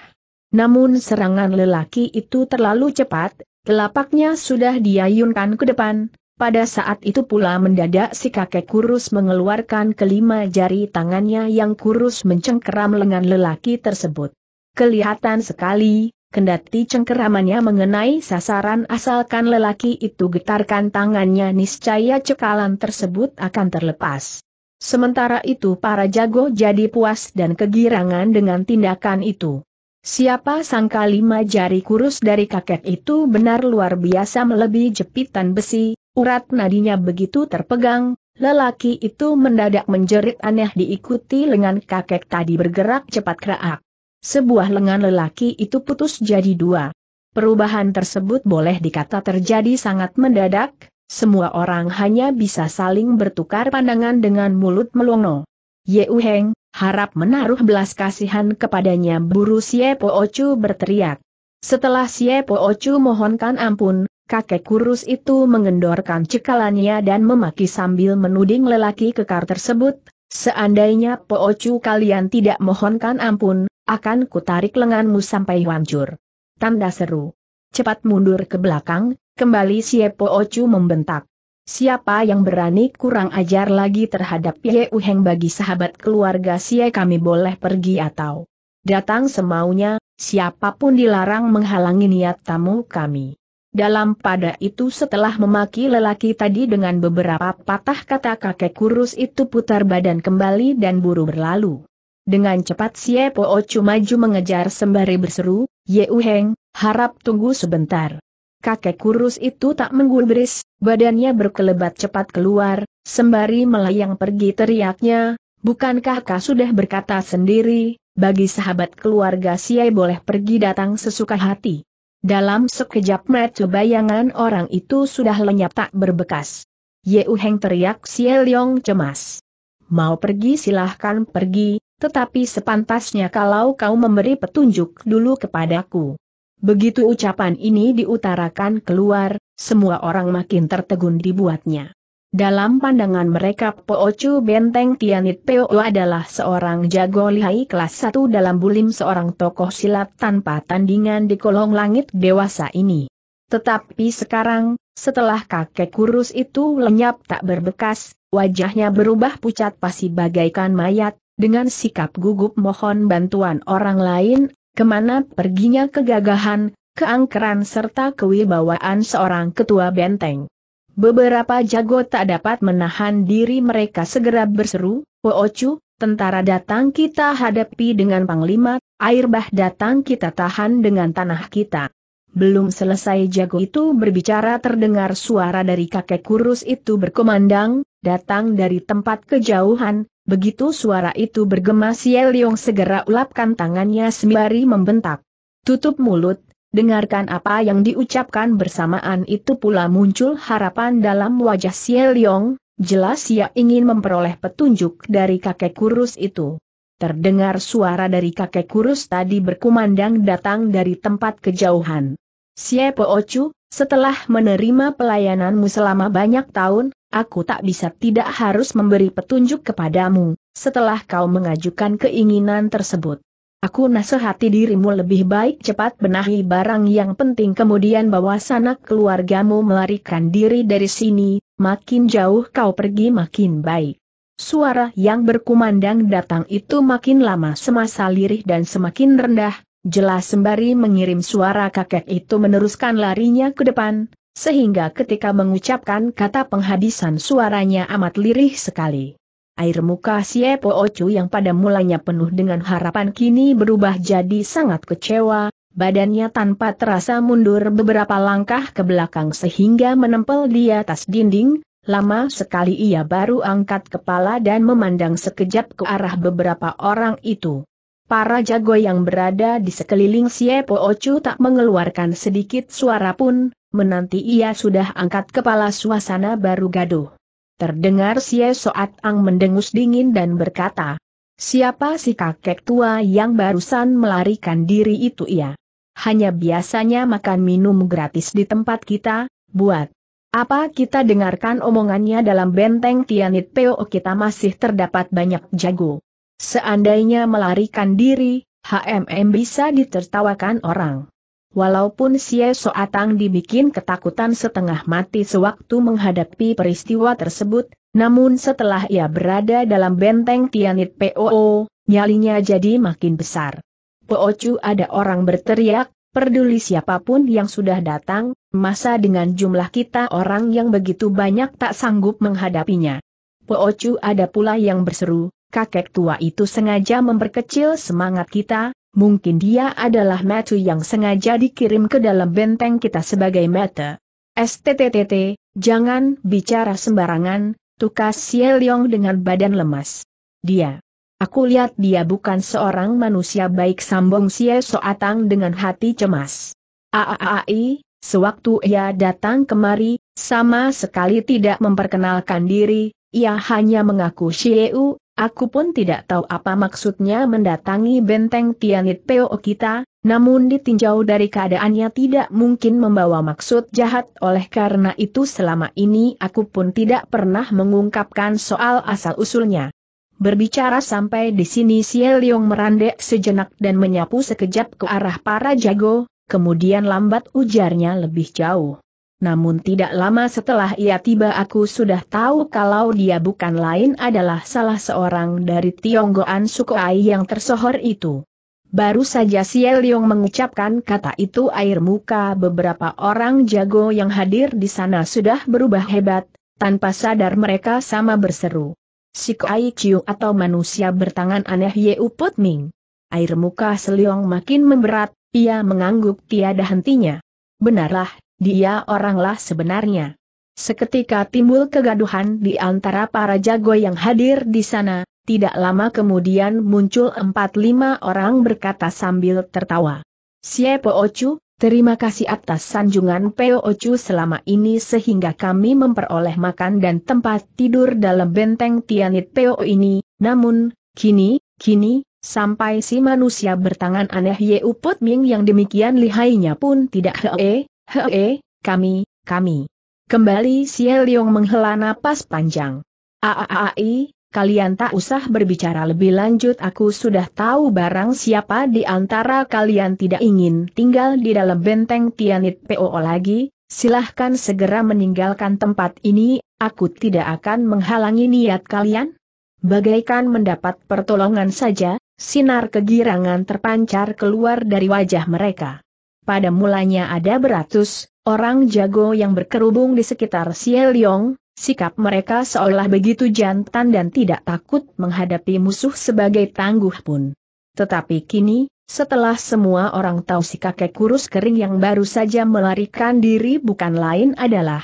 Namun serangan lelaki itu terlalu cepat, telapaknya sudah diayunkan ke depan, pada saat itu pula mendadak si kakek kurus mengeluarkan kelima jari tangannya yang kurus mencengkeram lengan lelaki tersebut. Kelihatan sekali, kendati cengkeramannya mengenai sasaran asalkan lelaki itu getarkan tangannya niscaya cekalan tersebut akan terlepas. Sementara itu para jago jadi puas dan kegirangan dengan tindakan itu. Siapa sangka lima jari kurus dari kakek itu benar luar biasa melebihi jepitan besi, Urat nadinya begitu terpegang, lelaki itu mendadak menjerit aneh diikuti lengan kakek tadi bergerak cepat kerak. Sebuah lengan lelaki itu putus jadi dua. Perubahan tersebut boleh dikata terjadi sangat mendadak, semua orang hanya bisa saling bertukar pandangan dengan mulut melongo. Ye Uheng, harap menaruh belas kasihan kepadanya buru Xie Po Ocu berteriak. Setelah Xie Po Ocu mohonkan ampun, kakek kurus itu mengendorkan cekalannya dan memaki sambil menuding lelaki kekar tersebut, seandainya poocu kalian tidak mohonkan ampun, akan kutarik lenganmu sampai hancur. Tanda seru. Cepat mundur ke belakang, kembali si poocu membentak. Siapa yang berani kurang ajar lagi terhadap Ye Uheng bagi sahabat keluarga Xie kami boleh pergi atau datang semaunya, siapapun dilarang menghalangi niat tamu kami. Dalam pada itu setelah memaki lelaki tadi dengan beberapa patah kata kakek kurus itu putar badan kembali dan buru berlalu. Dengan cepat Xie Po Ocu maju mengejar sembari berseru, Ye Heng, harap tunggu sebentar. Kakek kurus itu tak menggubris, badannya berkelebat cepat keluar, sembari melayang pergi teriaknya, bukankah kau sudah berkata sendiri, bagi sahabat keluarga Siai boleh pergi datang sesuka hati. Dalam sekejap mata bayangan orang itu sudah lenyap tak berbekas. Ye Heng teriak Xie Leong cemas. Mau pergi silahkan pergi, tetapi sepantasnya kalau kau memberi petunjuk dulu kepadaku. Begitu ucapan ini diutarakan keluar, semua orang makin tertegun dibuatnya. Dalam pandangan mereka Poochu Benteng Tianit Po adalah seorang jago lihai kelas 1 dalam bulim seorang tokoh silat tanpa tandingan di kolong langit dewasa ini. Tetapi sekarang, setelah kakek kurus itu lenyap tak berbekas, wajahnya berubah pucat pasti bagaikan mayat, dengan sikap gugup mohon bantuan orang lain, kemana perginya kegagahan, keangkeran serta kewibawaan seorang ketua benteng. Beberapa jago tak dapat menahan diri mereka segera berseru, Oocu, tentara datang kita hadapi dengan panglima, air bah datang kita tahan dengan tanah kita. Belum selesai jago itu berbicara terdengar suara dari kakek kurus itu berkomandang, datang dari tempat kejauhan, begitu suara itu bergema Sieliong segera ulapkan tangannya sembari membentak. Tutup mulut, Dengarkan apa yang diucapkan bersamaan itu pula muncul harapan dalam wajah Xie Leong, jelas ia ingin memperoleh petunjuk dari kakek kurus itu. Terdengar suara dari kakek kurus tadi berkumandang datang dari tempat kejauhan. Xie Po Chu, setelah menerima pelayananmu selama banyak tahun, aku tak bisa tidak harus memberi petunjuk kepadamu, setelah kau mengajukan keinginan tersebut. Aku nasehati dirimu lebih baik cepat benahi barang yang penting kemudian bawa sanak keluargamu melarikan diri dari sini, makin jauh kau pergi makin baik. Suara yang berkumandang datang itu makin lama semasa lirih dan semakin rendah, jelas sembari mengirim suara kakek itu meneruskan larinya ke depan, sehingga ketika mengucapkan kata penghabisan suaranya amat lirih sekali. Air muka Siepo Ocu yang pada mulanya penuh dengan harapan kini berubah jadi sangat kecewa, badannya tanpa terasa mundur beberapa langkah ke belakang sehingga menempel di atas dinding, lama sekali ia baru angkat kepala dan memandang sekejap ke arah beberapa orang itu. Para jago yang berada di sekeliling Siepo Ocu tak mengeluarkan sedikit suara pun, menanti ia sudah angkat kepala suasana baru gaduh. Terdengar Xie Soat Ang mendengus dingin dan berkata, Siapa si kakek tua yang barusan melarikan diri itu ya? Hanya biasanya makan minum gratis di tempat kita, buat. Apa kita dengarkan omongannya dalam benteng Tianit Peo kita masih terdapat banyak jago. Seandainya melarikan diri, HMM bisa ditertawakan orang. Walaupun Si Soatang dibikin ketakutan setengah mati sewaktu menghadapi peristiwa tersebut, namun setelah ia berada dalam benteng Tianit POO, nyalinya jadi makin besar. Poocu ada orang berteriak, Peduli siapapun yang sudah datang, masa dengan jumlah kita orang yang begitu banyak tak sanggup menghadapinya. Poocu ada pula yang berseru, kakek tua itu sengaja memperkecil semangat kita, Mungkin dia adalah Metu yang sengaja dikirim ke dalam benteng kita sebagai meta. STTTT, jangan bicara sembarangan, tukas Sieliong dengan badan lemas. Dia. Aku lihat dia bukan seorang manusia baik sambung Xie Soatang dengan hati cemas. Aaai, sewaktu ia datang kemari, sama sekali tidak memperkenalkan diri, ia hanya mengaku Xieu, Aku pun tidak tahu apa maksudnya mendatangi benteng Tianit Peo kita, namun ditinjau dari keadaannya tidak mungkin membawa maksud jahat oleh karena itu selama ini aku pun tidak pernah mengungkapkan soal asal-usulnya. Berbicara sampai di sini Xie Leong merandek sejenak dan menyapu sekejap ke arah para jago, kemudian lambat ujarnya lebih jauh. Namun tidak lama setelah ia tiba aku sudah tahu kalau dia bukan lain adalah salah seorang dari Tionggoan Sukoai yang tersohor itu. Baru saja Siel Leong mengucapkan kata itu air muka beberapa orang jago yang hadir di sana sudah berubah hebat, tanpa sadar mereka sama berseru. Sikuai Chiu atau manusia bertangan aneh Yeu Put Ming. Air muka Seliong makin memberat, ia mengangguk tiada hentinya. Benarlah, dia oranglah sebenarnya. Seketika timbul kegaduhan di antara para jago yang hadir di sana, tidak lama kemudian muncul empat lima orang berkata sambil tertawa. Siapa Po Ocu, terima kasih atas sanjungan peo Ocu selama ini sehingga kami memperoleh makan dan tempat tidur dalam benteng Tianit peo ini, namun, kini, kini, sampai si manusia bertangan aneh Ye uput Ming yang demikian lihainya pun tidak hee, Hei, kami, kami. Kembali Xie Leong menghela napas panjang. Aaai, kalian tak usah berbicara lebih lanjut aku sudah tahu barang siapa di antara kalian tidak ingin tinggal di dalam benteng Tianit POO lagi, silahkan segera meninggalkan tempat ini, aku tidak akan menghalangi niat kalian. Bagaikan mendapat pertolongan saja, sinar kegirangan terpancar keluar dari wajah mereka pada mulanya ada beratus orang jago yang berkerubung di sekitar Yong. sikap mereka seolah begitu jantan dan tidak takut menghadapi musuh sebagai tangguh pun. Tetapi kini, setelah semua orang tahu si kakek kurus kering yang baru saja melarikan diri bukan lain adalah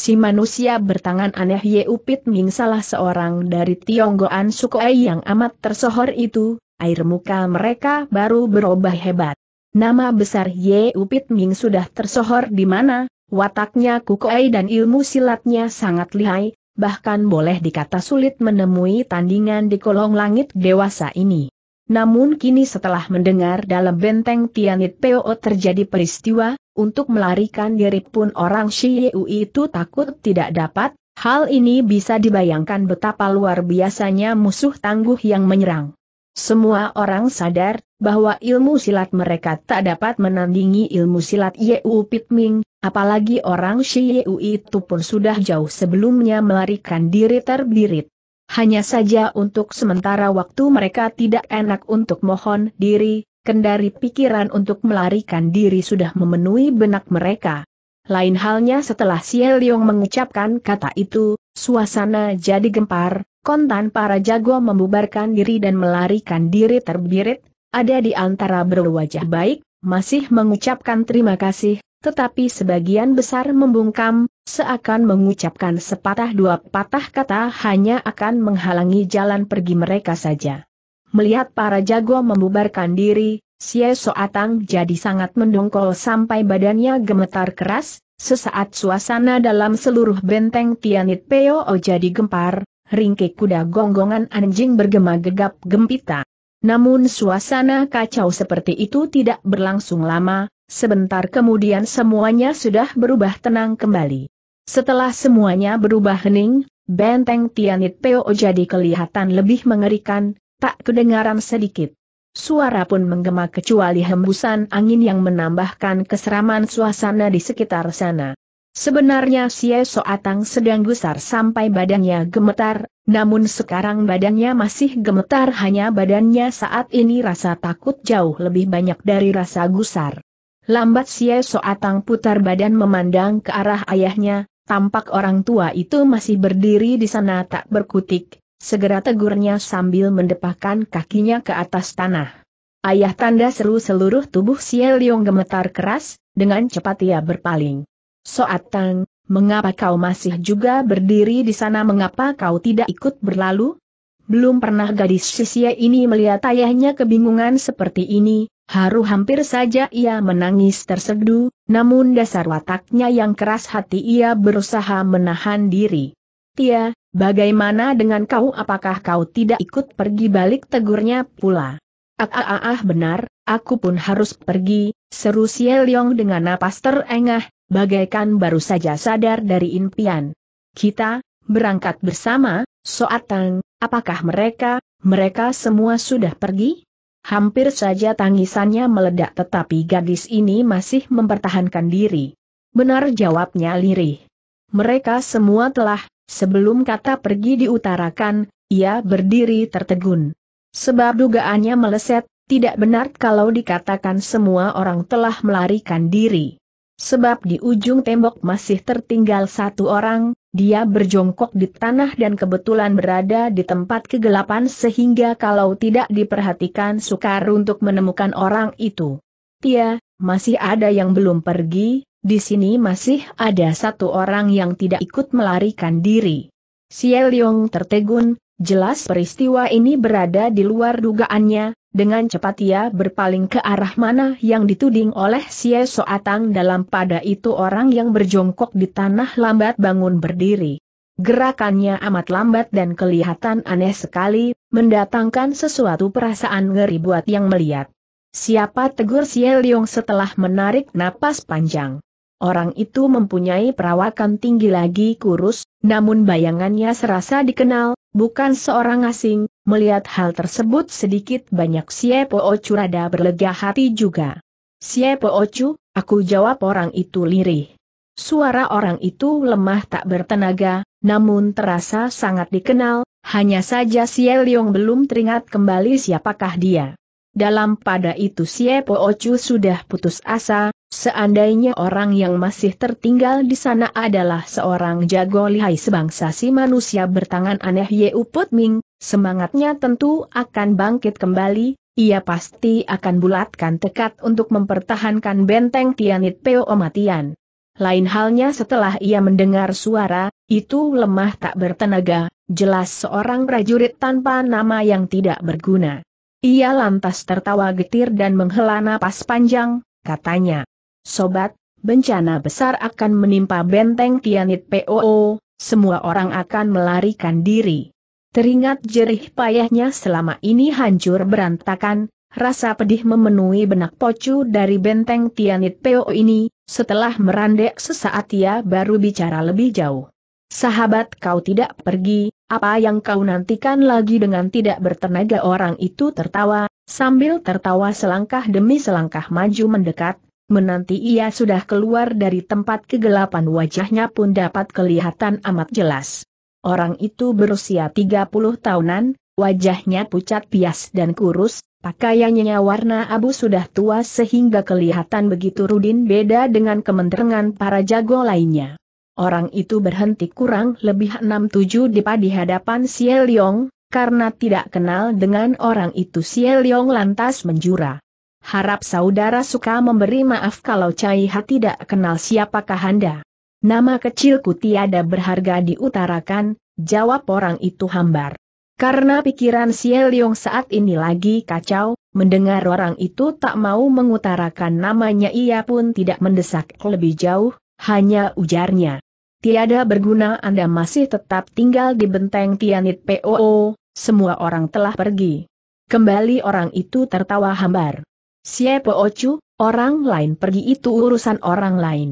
Si manusia bertangan aneh Yeupit Ming salah seorang dari Tionggoan Sukoai yang amat tersohor itu, air muka mereka baru berubah hebat. Nama besar Ye Upit Ming sudah tersohor di mana, wataknya kukoai dan ilmu silatnya sangat lihai, bahkan boleh dikata sulit menemui tandingan di kolong langit dewasa ini. Namun kini setelah mendengar dalam benteng Tianit Peo terjadi peristiwa, untuk melarikan diri pun orang Shi Yeu itu takut tidak dapat, hal ini bisa dibayangkan betapa luar biasanya musuh tangguh yang menyerang. Semua orang sadar bahwa ilmu silat mereka tak dapat menandingi ilmu silat Yeu Pitming, apalagi orang Shi Yeu itu pun sudah jauh sebelumnya melarikan diri terbirit. Hanya saja untuk sementara waktu mereka tidak enak untuk mohon diri, kendari pikiran untuk melarikan diri sudah memenuhi benak mereka. Lain halnya setelah Xie Liong mengucapkan kata itu, suasana jadi gempar, kontan para jago membubarkan diri dan melarikan diri terbirit, ada di antara berwajah baik, masih mengucapkan terima kasih, tetapi sebagian besar membungkam, seakan mengucapkan sepatah dua patah kata hanya akan menghalangi jalan pergi mereka saja. Melihat para jago membubarkan diri, Xie Soatang jadi sangat mendongkol sampai badannya gemetar keras, sesaat suasana dalam seluruh benteng Tianit Peo jadi gempar, Ringke kuda gonggongan anjing bergema gegap gempita. Namun suasana kacau seperti itu tidak berlangsung lama, sebentar kemudian semuanya sudah berubah tenang kembali. Setelah semuanya berubah hening, benteng Tianit Peo jadi kelihatan lebih mengerikan, tak kedengaran sedikit. Suara pun menggema kecuali hembusan angin yang menambahkan keseraman suasana di sekitar sana. Sebenarnya Xie Atang sedang gusar sampai badannya gemetar, namun sekarang badannya masih gemetar hanya badannya saat ini rasa takut jauh lebih banyak dari rasa gusar. Lambat Xie Atang putar badan memandang ke arah ayahnya, tampak orang tua itu masih berdiri di sana tak berkutik, Segera tegurnya sambil mendepahkan kakinya ke atas tanah. Ayah tanda seru seluruh tubuh si Liong gemetar keras, dengan cepat ia berpaling. Soat Tang, mengapa kau masih juga berdiri di sana mengapa kau tidak ikut berlalu? Belum pernah gadis sisya ini melihat ayahnya kebingungan seperti ini, haru hampir saja ia menangis tersedu, namun dasar wataknya yang keras hati ia berusaha menahan diri. Tia, Bagaimana dengan kau apakah kau tidak ikut pergi balik tegurnya pula? Ah ah ah, ah benar, aku pun harus pergi, seru Xie Yong dengan napas terengah, bagaikan baru saja sadar dari impian. Kita, berangkat bersama, Soatang, apakah mereka, mereka semua sudah pergi? Hampir saja tangisannya meledak tetapi gadis ini masih mempertahankan diri. Benar jawabnya lirih. Mereka semua telah Sebelum kata pergi diutarakan, ia berdiri tertegun. Sebab dugaannya meleset, tidak benar kalau dikatakan semua orang telah melarikan diri. Sebab di ujung tembok masih tertinggal satu orang, dia berjongkok di tanah dan kebetulan berada di tempat kegelapan sehingga kalau tidak diperhatikan sukar untuk menemukan orang itu. Tia, masih ada yang belum pergi, di sini masih ada satu orang yang tidak ikut melarikan diri. Xie Leong tertegun, jelas peristiwa ini berada di luar dugaannya, dengan cepat ia berpaling ke arah mana yang dituding oleh Xie Soatang dalam pada itu orang yang berjongkok di tanah lambat bangun berdiri. Gerakannya amat lambat dan kelihatan aneh sekali, mendatangkan sesuatu perasaan ngeri buat yang melihat. Siapa tegur Xie Leong setelah menarik napas panjang. Orang itu mempunyai perawakan tinggi lagi kurus, namun bayangannya serasa dikenal, bukan seorang asing, melihat hal tersebut sedikit banyak Siepo Ocu rada berlega hati juga. Siepo Ocu, aku jawab orang itu lirih. Suara orang itu lemah tak bertenaga, namun terasa sangat dikenal, hanya saja Sieliong belum teringat kembali siapakah dia. Dalam pada itu Siepo Ocu sudah putus asa, seandainya orang yang masih tertinggal di sana adalah seorang jago lihai sebangsa si manusia bertangan aneh Ye Uput Ming, semangatnya tentu akan bangkit kembali, ia pasti akan bulatkan tekad untuk mempertahankan benteng Tianit Peo Matian. Lain halnya setelah ia mendengar suara, itu lemah tak bertenaga, jelas seorang prajurit tanpa nama yang tidak berguna. Ia lantas tertawa getir dan menghela napas panjang, katanya. Sobat, bencana besar akan menimpa benteng Tianit POO, semua orang akan melarikan diri. Teringat jerih payahnya selama ini hancur berantakan, rasa pedih memenuhi benak pocu dari benteng Tianit PO ini, setelah merandek sesaat ia baru bicara lebih jauh. Sahabat kau tidak pergi, apa yang kau nantikan lagi dengan tidak bertenaga orang itu tertawa, sambil tertawa selangkah demi selangkah maju mendekat, menanti ia sudah keluar dari tempat kegelapan wajahnya pun dapat kelihatan amat jelas. Orang itu berusia 30 tahunan, wajahnya pucat pias dan kurus, Pakaiannya warna abu sudah tua sehingga kelihatan begitu rudin beda dengan kementerangan para jago lainnya. Orang itu berhenti kurang lebih 6-7 di di hadapan Xie Liong, karena tidak kenal dengan orang itu Xie Liong lantas menjura. Harap saudara suka memberi maaf kalau Cai Ha tidak kenal siapakah Anda. Nama kecilku tiada berharga diutarakan, jawab orang itu hambar. Karena pikiran Xie Liong saat ini lagi kacau, mendengar orang itu tak mau mengutarakan namanya ia pun tidak mendesak lebih jauh, hanya ujarnya tiada berguna Anda masih tetap tinggal di benteng Tianit POO, semua orang telah pergi. Kembali orang itu tertawa hambar. Sie Poocu, orang lain pergi itu urusan orang lain.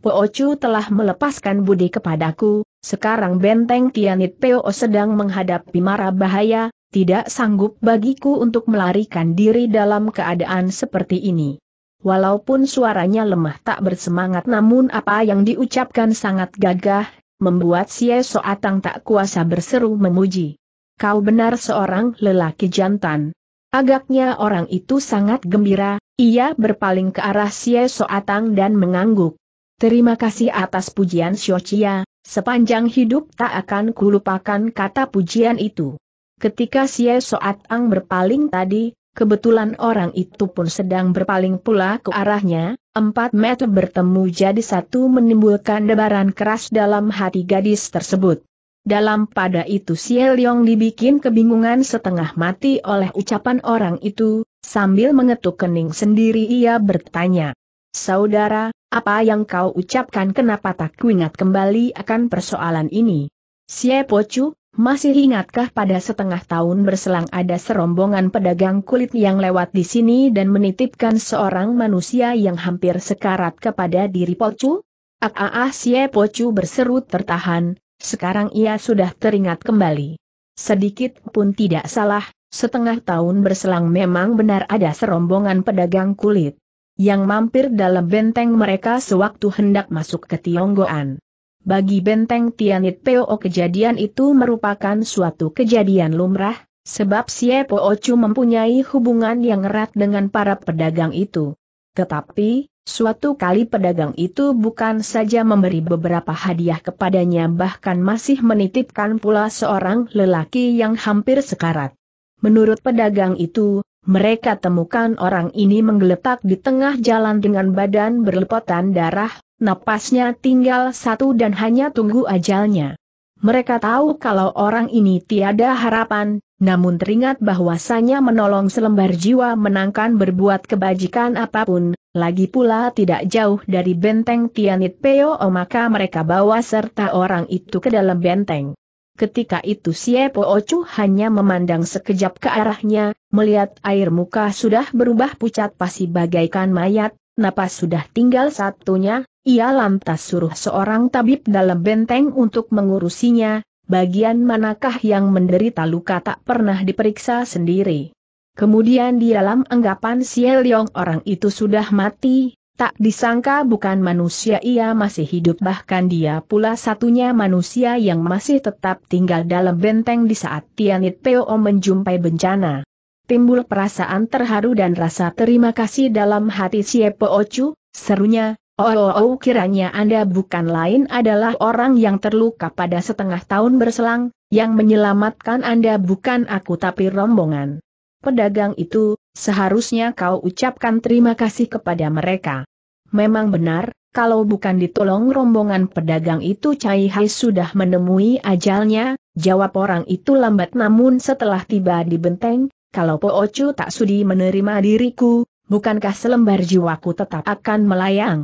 Poocu telah melepaskan budi kepadaku, sekarang benteng Tianit Poo sedang menghadapi mara bahaya, tidak sanggup bagiku untuk melarikan diri dalam keadaan seperti ini. Walaupun suaranya lemah tak bersemangat namun apa yang diucapkan sangat gagah, membuat si Soatang tak kuasa berseru memuji. Kau benar seorang lelaki jantan. Agaknya orang itu sangat gembira, ia berpaling ke arah si Soatang dan mengangguk. Terima kasih atas pujian Xiochia, sepanjang hidup tak akan kulupakan kata pujian itu. Ketika Xie Soatang berpaling tadi, Kebetulan orang itu pun sedang berpaling pula ke arahnya, empat meter bertemu jadi satu menimbulkan debaran keras dalam hati gadis tersebut. Dalam pada itu Siel Leong dibikin kebingungan setengah mati oleh ucapan orang itu, sambil mengetuk kening sendiri ia bertanya. Saudara, apa yang kau ucapkan kenapa tak kuingat kembali akan persoalan ini? Po Pocu, masih ingatkah pada setengah tahun berselang ada serombongan pedagang kulit yang lewat di sini dan menitipkan seorang manusia yang hampir sekarat kepada diri Pocu? Aa ah, ah, Xie ah, Pocu berseru tertahan, sekarang ia sudah teringat kembali. Sedikit pun tidak salah, setengah tahun berselang memang benar ada serombongan pedagang kulit yang mampir dalam benteng mereka sewaktu hendak masuk ke Tionggoan. Bagi benteng Tianit Peo kejadian itu merupakan suatu kejadian lumrah, sebab si Po Chu mempunyai hubungan yang erat dengan para pedagang itu. Tetapi, suatu kali pedagang itu bukan saja memberi beberapa hadiah kepadanya bahkan masih menitipkan pula seorang lelaki yang hampir sekarat. Menurut pedagang itu, mereka temukan orang ini menggeletak di tengah jalan dengan badan berlepotan darah, napasnya tinggal satu dan hanya tunggu ajalnya. Mereka tahu kalau orang ini tiada harapan, namun teringat bahwasanya menolong selembar jiwa menangkan berbuat kebajikan apapun, lagi pula tidak jauh dari benteng Tianit Peo maka mereka bawa serta orang itu ke dalam benteng. Ketika itu Siepo Ocu hanya memandang sekejap ke arahnya, melihat air muka sudah berubah pucat pasi bagaikan mayat, napas sudah tinggal satunya, ia lantas suruh seorang tabib dalam benteng untuk mengurusinya, bagian manakah yang menderita luka tak pernah diperiksa sendiri. Kemudian di dalam anggapan Xie Liong orang itu sudah mati, tak disangka bukan manusia ia masih hidup bahkan dia pula satunya manusia yang masih tetap tinggal dalam benteng di saat Tianit Peo menjumpai bencana timbul perasaan terharu dan rasa terima kasih dalam hati Siepo Ocu, serunya, oh, oh, oh kiranya Anda bukan lain adalah orang yang terluka pada setengah tahun berselang, yang menyelamatkan Anda bukan aku tapi rombongan. Pedagang itu, seharusnya kau ucapkan terima kasih kepada mereka. Memang benar, kalau bukan ditolong rombongan pedagang itu Cai Hai sudah menemui ajalnya, jawab orang itu lambat namun setelah tiba di benteng, kalau Po Ocu tak sudi menerima diriku, bukankah selembar jiwaku tetap akan melayang?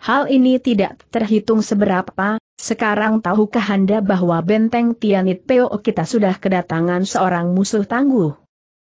Hal ini tidak terhitung seberapa, sekarang tahukah Anda bahwa benteng Tianit Peo kita sudah kedatangan seorang musuh tangguh?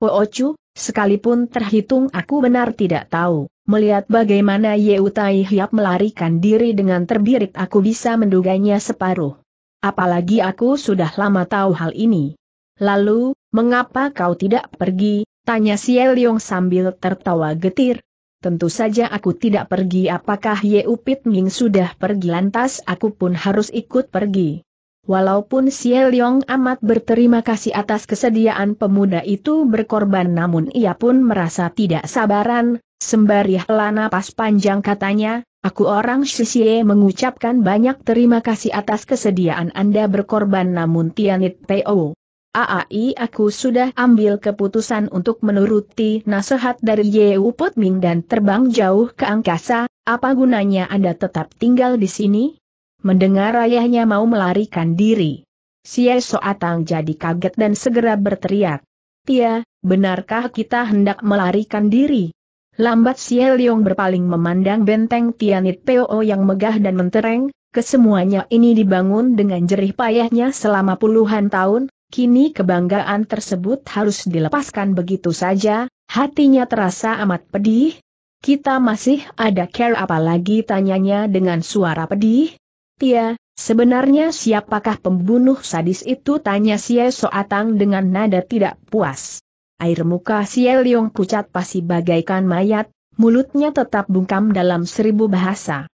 Po Ocu, sekalipun terhitung aku benar tidak tahu, melihat bagaimana Yeutai Hiap melarikan diri dengan terbirit aku bisa menduganya separuh. Apalagi aku sudah lama tahu hal ini. Lalu, Mengapa kau tidak pergi? Tanya Xie Leong sambil tertawa getir. Tentu saja aku tidak pergi apakah Ye Upit Ming sudah pergi lantas aku pun harus ikut pergi. Walaupun Xie Leong amat berterima kasih atas kesediaan pemuda itu berkorban namun ia pun merasa tidak sabaran, sembari hela napas panjang katanya, Aku orang Shishie mengucapkan banyak terima kasih atas kesediaan Anda berkorban namun Tianit Teo. AAI aku sudah ambil keputusan untuk menuruti nasihat dari Yeu Put Ming dan terbang jauh ke angkasa, apa gunanya Anda tetap tinggal di sini? Mendengar ayahnya mau melarikan diri. Xie Soatang jadi kaget dan segera berteriak. Tia, benarkah kita hendak melarikan diri? Lambat Si Leong berpaling memandang benteng Tianit Peo yang megah dan mentereng, kesemuanya ini dibangun dengan jerih payahnya selama puluhan tahun, kini kebanggaan tersebut harus dilepaskan begitu saja, hatinya terasa amat pedih. Kita masih ada care apalagi tanyanya dengan suara pedih? Tia, sebenarnya siapakah pembunuh sadis itu tanya Sia Soatang dengan nada tidak puas. Air muka Sia Leong pucat pasti bagaikan mayat, mulutnya tetap bungkam dalam seribu bahasa.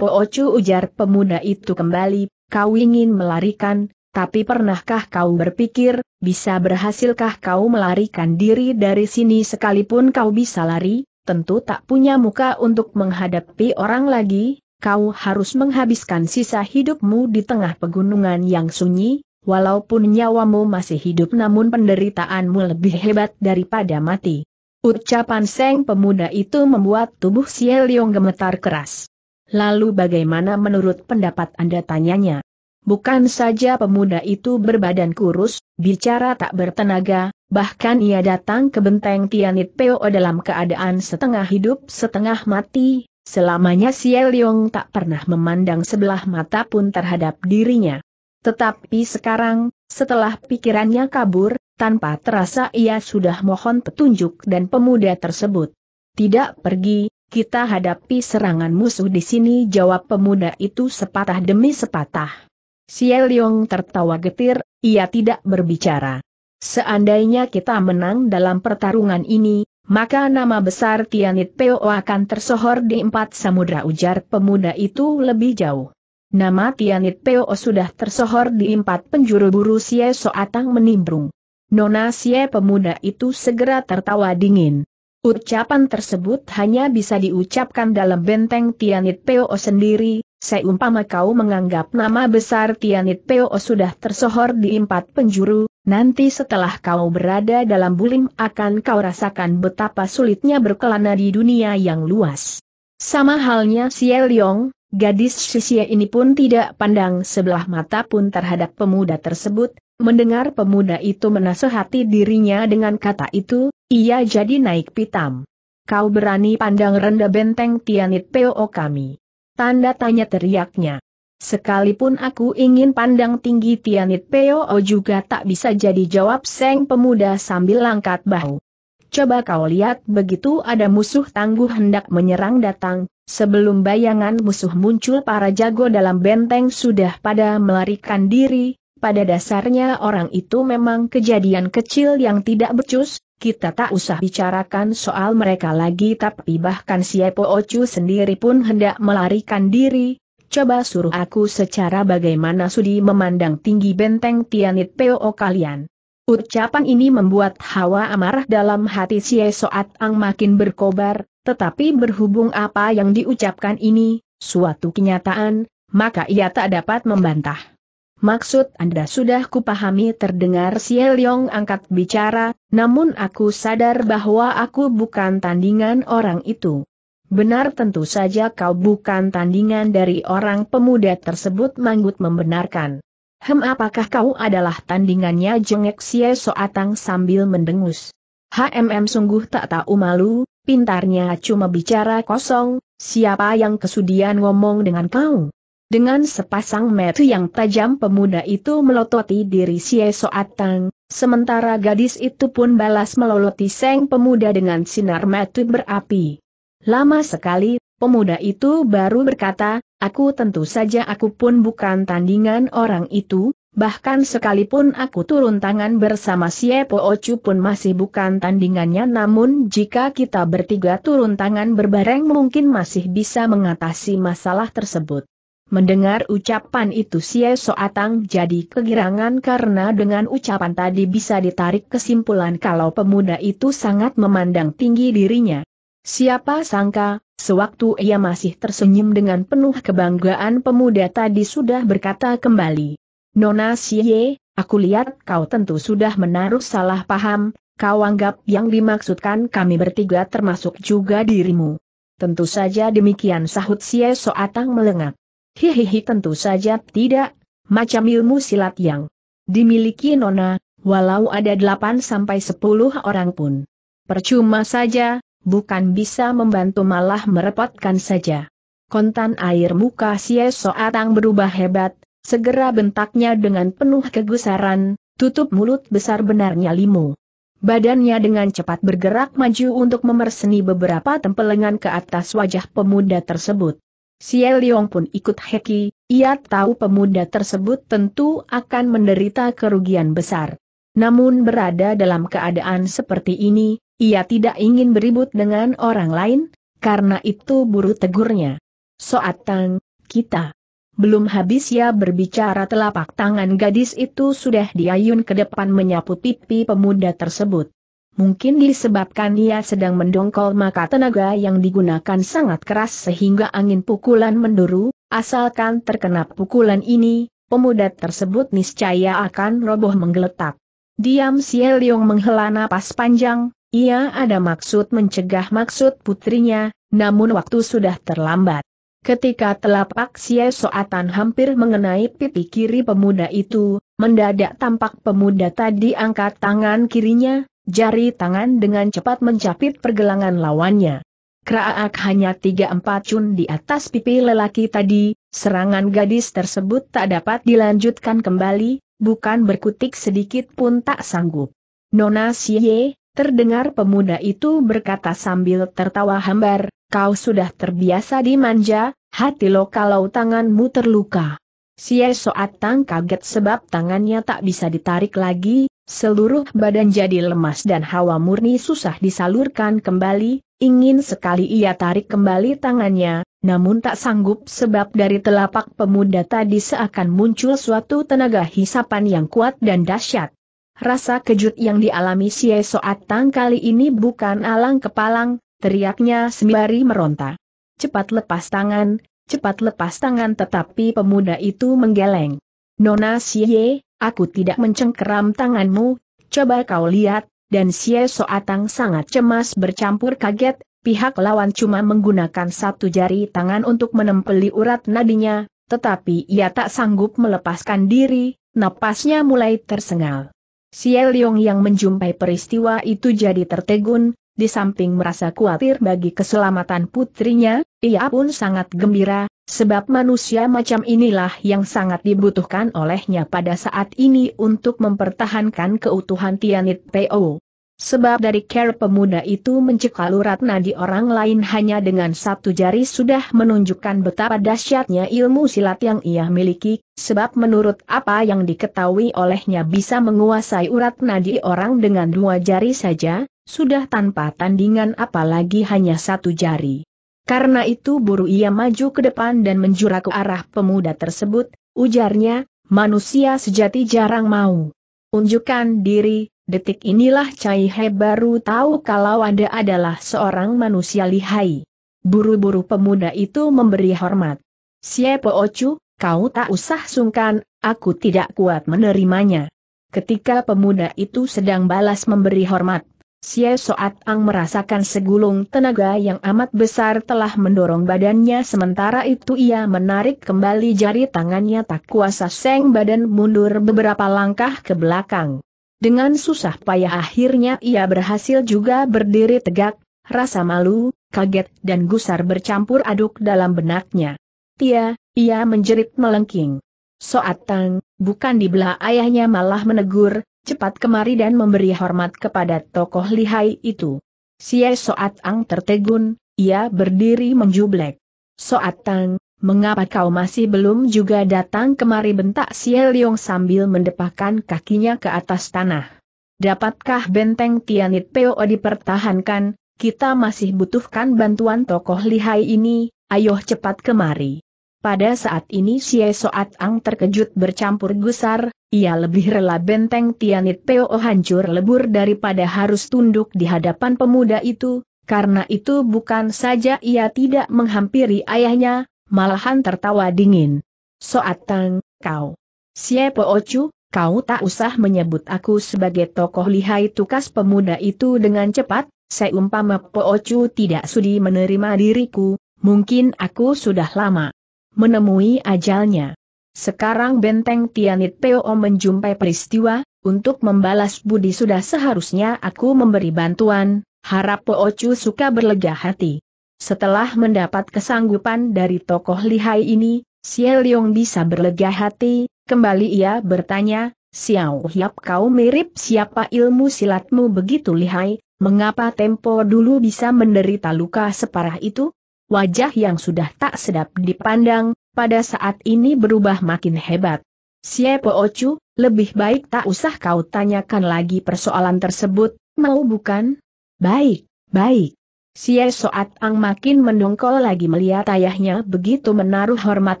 Po Ocu ujar pemuda itu kembali, kau ingin melarikan, tapi pernahkah kau berpikir, bisa berhasilkah kau melarikan diri dari sini sekalipun kau bisa lari, tentu tak punya muka untuk menghadapi orang lagi, kau harus menghabiskan sisa hidupmu di tengah pegunungan yang sunyi, walaupun nyawamu masih hidup namun penderitaanmu lebih hebat daripada mati. Ucapan Seng pemuda itu membuat tubuh Sieliong gemetar keras. Lalu bagaimana menurut pendapat Anda tanyanya? Bukan saja pemuda itu berbadan kurus, bicara tak bertenaga, bahkan ia datang ke benteng Tianit Peo dalam keadaan setengah hidup setengah mati, selamanya Xie Yong tak pernah memandang sebelah mata pun terhadap dirinya. Tetapi sekarang, setelah pikirannya kabur, tanpa terasa ia sudah mohon petunjuk dan pemuda tersebut. Tidak pergi, kita hadapi serangan musuh di sini jawab pemuda itu sepatah demi sepatah. Xie Liong tertawa getir, ia tidak berbicara. Seandainya kita menang dalam pertarungan ini, maka nama besar Tianit Peo akan tersohor di empat samudra ujar pemuda itu lebih jauh. Nama Tianit Peo sudah tersohor di empat penjuru buru Xie Soatang menimbrung. Nona Xie pemuda itu segera tertawa dingin. Ucapan tersebut hanya bisa diucapkan dalam benteng Tianit Peo sendiri, Seumpama kau menganggap nama besar Tianit Peo sudah tersohor di empat penjuru, nanti setelah kau berada dalam bulim akan kau rasakan betapa sulitnya berkelana di dunia yang luas. Sama halnya Xie Liong, gadis Xie ini pun tidak pandang sebelah mata pun terhadap pemuda tersebut, mendengar pemuda itu menasehati dirinya dengan kata itu, ia jadi naik pitam. Kau berani pandang rendah benteng Tianit Peo kami. Tanda tanya teriaknya. Sekalipun aku ingin pandang tinggi Tianit Peo juga tak bisa jadi jawab Seng pemuda sambil langkat bahu. Coba kau lihat begitu ada musuh tangguh hendak menyerang datang, sebelum bayangan musuh muncul para jago dalam benteng sudah pada melarikan diri, pada dasarnya orang itu memang kejadian kecil yang tidak becus, kita tak usah bicarakan soal mereka lagi tapi bahkan si Epo Ocu sendiri pun hendak melarikan diri, coba suruh aku secara bagaimana sudi memandang tinggi benteng Tianit Peo kalian. Ucapan ini membuat hawa amarah dalam hati si Soat Ang makin berkobar, tetapi berhubung apa yang diucapkan ini, suatu kenyataan, maka ia tak dapat membantah. Maksud Anda sudah kupahami terdengar Xie Yong angkat bicara, namun aku sadar bahwa aku bukan tandingan orang itu. Benar tentu saja kau bukan tandingan dari orang pemuda tersebut manggut membenarkan. Hem apakah kau adalah tandingannya Jengek Xie Soatang sambil mendengus. HMM sungguh tak tahu malu, pintarnya cuma bicara kosong, siapa yang kesudian ngomong dengan kau? Dengan sepasang metu yang tajam pemuda itu melototi diri Xie Soatang, sementara gadis itu pun balas meloloti seng pemuda dengan sinar metu berapi. Lama sekali, pemuda itu baru berkata, aku tentu saja aku pun bukan tandingan orang itu, bahkan sekalipun aku turun tangan bersama si Epo Ocu pun masih bukan tandingannya namun jika kita bertiga turun tangan berbareng mungkin masih bisa mengatasi masalah tersebut. Mendengar ucapan itu Sia Soatang jadi kegirangan karena dengan ucapan tadi bisa ditarik kesimpulan kalau pemuda itu sangat memandang tinggi dirinya. Siapa sangka, sewaktu ia masih tersenyum dengan penuh kebanggaan pemuda tadi sudah berkata kembali. Nona Sia, aku lihat kau tentu sudah menaruh salah paham, kau anggap yang dimaksudkan kami bertiga termasuk juga dirimu. Tentu saja demikian sahut Sia Soatang melengak. Hihihi tentu saja tidak, macam ilmu silat yang dimiliki Nona, walau ada 8 sampai 10 orang pun. Percuma saja, bukan bisa membantu malah merepotkan saja. Kontan air muka Xie Soatang berubah hebat, segera bentaknya dengan penuh kegusaran, tutup mulut besar benarnya limu. Badannya dengan cepat bergerak maju untuk memerseni beberapa tempelengan ke atas wajah pemuda tersebut. Xie Leong pun ikut heki, ia tahu pemuda tersebut tentu akan menderita kerugian besar. Namun berada dalam keadaan seperti ini, ia tidak ingin beribut dengan orang lain, karena itu buru tegurnya. Soat Tang, kita. Belum habis ia berbicara telapak tangan gadis itu sudah diayun ke depan menyapu pipi pemuda tersebut. Mungkin disebabkan ia sedang mendongkol maka tenaga yang digunakan sangat keras sehingga angin pukulan menduru, asalkan terkena pukulan ini, pemuda tersebut niscaya akan roboh menggeletak. Diam Xie Leong menghela napas panjang, ia ada maksud mencegah maksud putrinya, namun waktu sudah terlambat. Ketika telapak Xie Soatan hampir mengenai pipi kiri pemuda itu, mendadak tampak pemuda tadi angkat tangan kirinya, Jari tangan dengan cepat mencapit pergelangan lawannya. Kraak hanya tiga empat cun di atas pipi lelaki tadi, serangan gadis tersebut tak dapat dilanjutkan kembali, bukan berkutik sedikit pun tak sanggup. Nona Siye, terdengar pemuda itu berkata sambil tertawa hambar, kau sudah terbiasa dimanja, hati lo kalau tanganmu terluka. Siye Soat Tang kaget sebab tangannya tak bisa ditarik lagi, Seluruh badan jadi lemas dan hawa murni susah disalurkan kembali, ingin sekali ia tarik kembali tangannya, namun tak sanggup sebab dari telapak pemuda tadi seakan muncul suatu tenaga hisapan yang kuat dan dahsyat. Rasa kejut yang dialami si Soatang kali ini bukan alang kepalang, teriaknya sembari meronta. Cepat lepas tangan, cepat lepas tangan tetapi pemuda itu menggeleng. Nona Siye, Aku tidak mencengkeram tanganmu, coba kau lihat, dan Xie Soatang sangat cemas bercampur kaget, pihak lawan cuma menggunakan satu jari tangan untuk menempeli urat nadinya, tetapi ia tak sanggup melepaskan diri, napasnya mulai tersengal. Xie Leong yang menjumpai peristiwa itu jadi tertegun, di samping merasa khawatir bagi keselamatan putrinya, ia pun sangat gembira, Sebab manusia macam inilah yang sangat dibutuhkan olehnya pada saat ini untuk mempertahankan keutuhan Tianit P.O. Sebab dari care pemuda itu mencekal urat nadi orang lain hanya dengan satu jari sudah menunjukkan betapa dahsyatnya ilmu silat yang ia miliki, sebab menurut apa yang diketahui olehnya bisa menguasai urat nadi orang dengan dua jari saja, sudah tanpa tandingan apalagi hanya satu jari. Karena itu buru ia maju ke depan dan menjura ke arah pemuda tersebut, ujarnya, manusia sejati jarang mau. Unjukkan diri, detik inilah Cai He baru tahu kalau Anda adalah seorang manusia lihai. Buru-buru pemuda itu memberi hormat. Siapa Ocu, kau tak usah sungkan, aku tidak kuat menerimanya. Ketika pemuda itu sedang balas memberi hormat, Xie Soat Ang merasakan segulung tenaga yang amat besar telah mendorong badannya sementara itu ia menarik kembali jari tangannya tak kuasa seng badan mundur beberapa langkah ke belakang. Dengan susah payah akhirnya ia berhasil juga berdiri tegak, rasa malu, kaget dan gusar bercampur aduk dalam benaknya. Tia, ia menjerit melengking. Soat Tang, Bukan dibelah ayahnya malah menegur, cepat kemari dan memberi hormat kepada tokoh lihai itu. Sia Soat Ang tertegun, ia berdiri menjublek. Soat Tang, mengapa kau masih belum juga datang kemari bentak Sia Leong sambil mendepahkan kakinya ke atas tanah. Dapatkah benteng Tianit Peo dipertahankan, kita masih butuhkan bantuan tokoh lihai ini, ayo cepat kemari. Pada saat ini si Soat Ang terkejut bercampur gusar, ia lebih rela benteng Tianit Peo hancur lebur daripada harus tunduk di hadapan pemuda itu, karena itu bukan saja ia tidak menghampiri ayahnya, malahan tertawa dingin. Soat Ang, kau. Si Peo Chu, kau tak usah menyebut aku sebagai tokoh lihai tukas pemuda itu dengan cepat, seumpama Peo Chu tidak sudi menerima diriku, mungkin aku sudah lama menemui ajalnya. Sekarang benteng Tianit Peo menjumpai peristiwa, untuk membalas budi sudah seharusnya aku memberi bantuan, harap Po Chu suka berlega hati. Setelah mendapat kesanggupan dari tokoh lihai ini, Xiao Liong bisa berlega hati, kembali ia bertanya, Xiao Hiap kau mirip siapa ilmu silatmu begitu lihai, mengapa tempo dulu bisa menderita luka separah itu? wajah yang sudah tak sedap dipandang, pada saat ini berubah makin hebat. Siapa Po Ocu, lebih baik tak usah kau tanyakan lagi persoalan tersebut, mau bukan? Baik, baik. Sia Soat Ang makin mendongkol lagi melihat ayahnya begitu menaruh hormat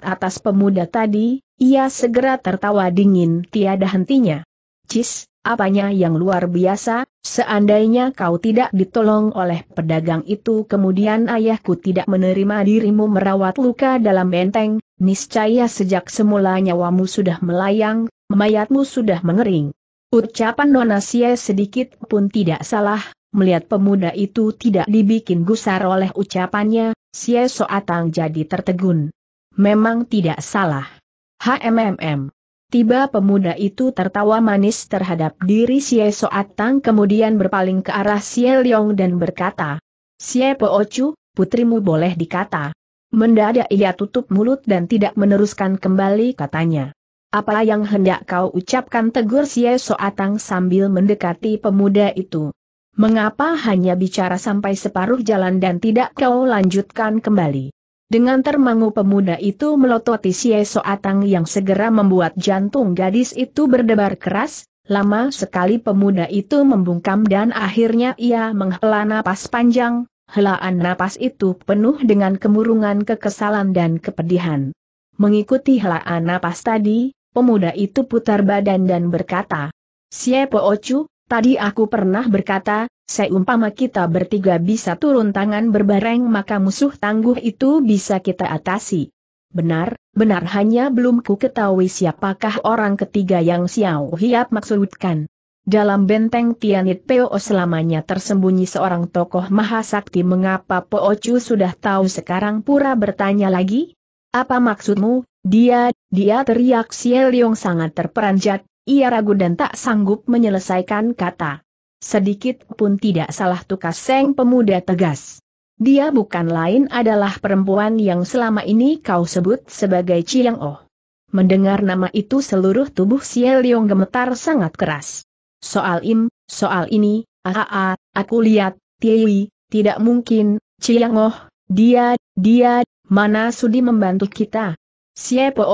atas pemuda tadi, ia segera tertawa dingin tiada hentinya. Cis, apanya yang luar biasa, Seandainya kau tidak ditolong oleh pedagang itu kemudian ayahku tidak menerima dirimu merawat luka dalam benteng, niscaya sejak semula nyawamu sudah melayang, mayatmu sudah mengering. Ucapan Nonasia sedikit pun tidak salah, melihat pemuda itu tidak dibikin gusar oleh ucapannya, Sia Soatang jadi tertegun. Memang tidak salah. HMMM. Tiba pemuda itu tertawa manis terhadap diri Xie Soatang kemudian berpaling ke arah Xie Leong dan berkata, Xie Po Chu, putrimu boleh dikata. Mendadak ia tutup mulut dan tidak meneruskan kembali katanya. Apa yang hendak kau ucapkan tegur Xie Soatang sambil mendekati pemuda itu. Mengapa hanya bicara sampai separuh jalan dan tidak kau lanjutkan kembali? Dengan termangu pemuda itu melototi Xie Soatang yang segera membuat jantung gadis itu berdebar keras, lama sekali pemuda itu membungkam dan akhirnya ia menghela napas panjang, helaan napas itu penuh dengan kemurungan kekesalan dan kepedihan. Mengikuti helaan napas tadi, pemuda itu putar badan dan berkata, Siapa Ocu, tadi aku pernah berkata, Seumpama kita bertiga bisa turun tangan berbareng maka musuh tangguh itu bisa kita atasi. Benar, benar hanya belum ku ketahui siapakah orang ketiga yang Xiao Hiap maksudkan. Dalam benteng Tianit Po selamanya tersembunyi seorang tokoh mahasakti mengapa Po Chu sudah tahu sekarang pura bertanya lagi? Apa maksudmu, dia, dia teriak Xie Liong sangat terperanjat, ia ragu dan tak sanggup menyelesaikan kata. Sedikit pun tidak salah tukas Seng pemuda tegas. Dia bukan lain adalah perempuan yang selama ini kau sebut sebagai Chiang Oh. Mendengar nama itu seluruh tubuh Xie Leong gemetar sangat keras. Soal im, soal ini, aa, ah, ah, ah, aku lihat, tiwi, tidak mungkin, Chiang Oh, dia, dia, mana sudi membantu kita? Xie Po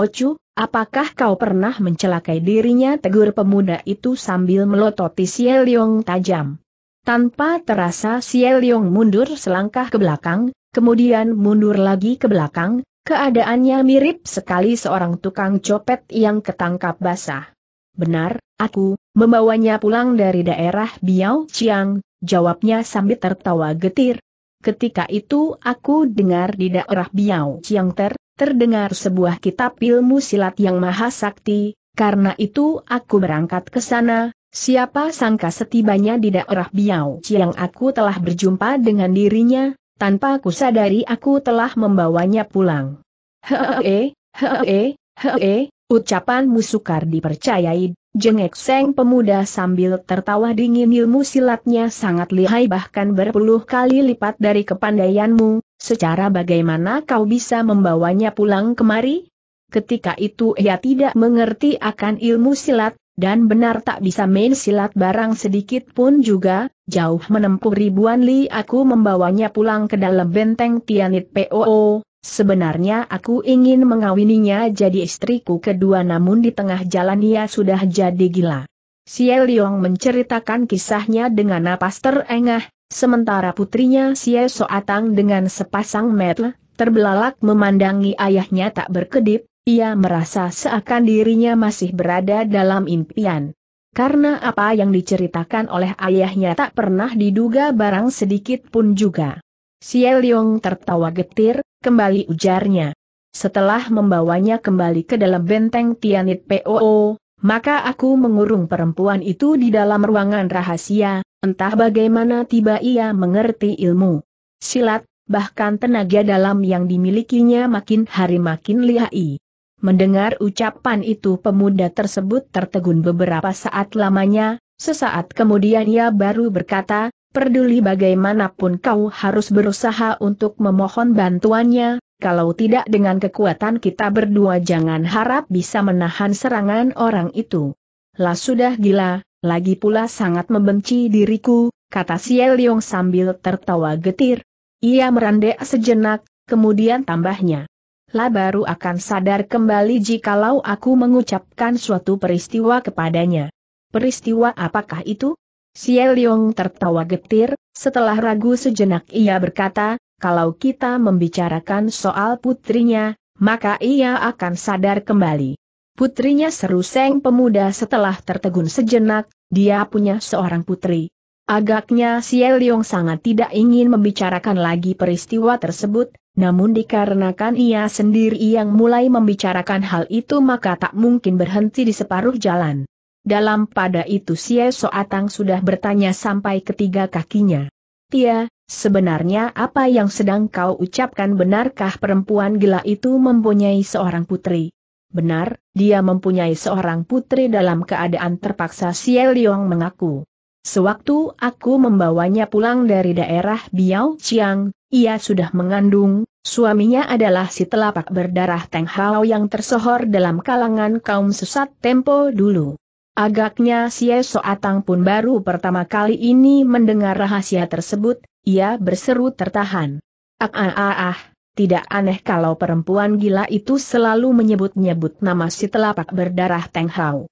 Apakah kau pernah mencelakai dirinya tegur pemuda itu sambil melototi Xie Liong tajam. Tanpa terasa Xie Liong mundur selangkah ke belakang, kemudian mundur lagi ke belakang, keadaannya mirip sekali seorang tukang copet yang ketangkap basah. Benar, aku, membawanya pulang dari daerah Biao Chiang, jawabnya sambil tertawa getir. Ketika itu aku dengar di daerah Biao Chiang ter, terdengar sebuah kitab ilmu silat yang maha sakti, karena itu aku berangkat ke sana, siapa sangka setibanya di daerah Biau Ciang aku telah berjumpa dengan dirinya, tanpa aku sadari aku telah membawanya pulang. Hee, hee, hee, ucapanmu sukar dipercayai, jengek seng pemuda sambil tertawa dingin ilmu silatnya sangat lihai bahkan berpuluh kali lipat dari kepandaianmu, Secara bagaimana kau bisa membawanya pulang kemari? Ketika itu ia tidak mengerti akan ilmu silat, dan benar tak bisa main silat barang sedikit pun juga, jauh menempuh ribuan li aku membawanya pulang ke dalam benteng Tianit POO, Sebenarnya aku ingin mengawininya jadi istriku kedua namun di tengah jalan ia sudah jadi gila. Xie Liong menceritakan kisahnya dengan napas terengah, Sementara putrinya Sia Soatang dengan sepasang mata, terbelalak memandangi ayahnya tak berkedip, ia merasa seakan dirinya masih berada dalam impian. Karena apa yang diceritakan oleh ayahnya tak pernah diduga barang sedikit pun juga. Xie Leong tertawa getir, kembali ujarnya. Setelah membawanya kembali ke dalam benteng Tianit Po, maka aku mengurung perempuan itu di dalam ruangan rahasia, entah bagaimana tiba ia mengerti ilmu. Silat, bahkan tenaga dalam yang dimilikinya makin hari makin lihai. Mendengar ucapan itu pemuda tersebut tertegun beberapa saat lamanya, sesaat kemudian ia baru berkata, Perduli bagaimanapun kau harus berusaha untuk memohon bantuannya, kalau tidak dengan kekuatan kita berdua jangan harap bisa menahan serangan orang itu. Lah sudah gila, lagi pula sangat membenci diriku, kata Siel Leong sambil tertawa getir. Ia merendek sejenak, kemudian tambahnya. Lah baru akan sadar kembali jikalau aku mengucapkan suatu peristiwa kepadanya. Peristiwa apakah itu? Siel Leong tertawa getir, setelah ragu sejenak ia berkata, kalau kita membicarakan soal putrinya, maka ia akan sadar kembali. Putrinya seru seng pemuda setelah tertegun sejenak, dia punya seorang putri. Agaknya Siel Leong sangat tidak ingin membicarakan lagi peristiwa tersebut, namun dikarenakan ia sendiri yang mulai membicarakan hal itu maka tak mungkin berhenti di separuh jalan. Dalam pada itu Siel Soatang sudah bertanya sampai ketiga kakinya. Tia, Sebenarnya apa yang sedang kau ucapkan benarkah perempuan gila itu mempunyai seorang putri? Benar, dia mempunyai seorang putri dalam keadaan terpaksa Xie Liong mengaku. Sewaktu aku membawanya pulang dari daerah Biao Chiang, ia sudah mengandung, suaminya adalah si telapak berdarah Teng Hao yang tersohor dalam kalangan kaum sesat tempo dulu. Agaknya Xie Soatang pun baru pertama kali ini mendengar rahasia tersebut, ia berseru tertahan. Ah ah ah ah, tidak aneh kalau perempuan gila itu selalu menyebut-nyebut nama si telapak berdarah Teng Hao.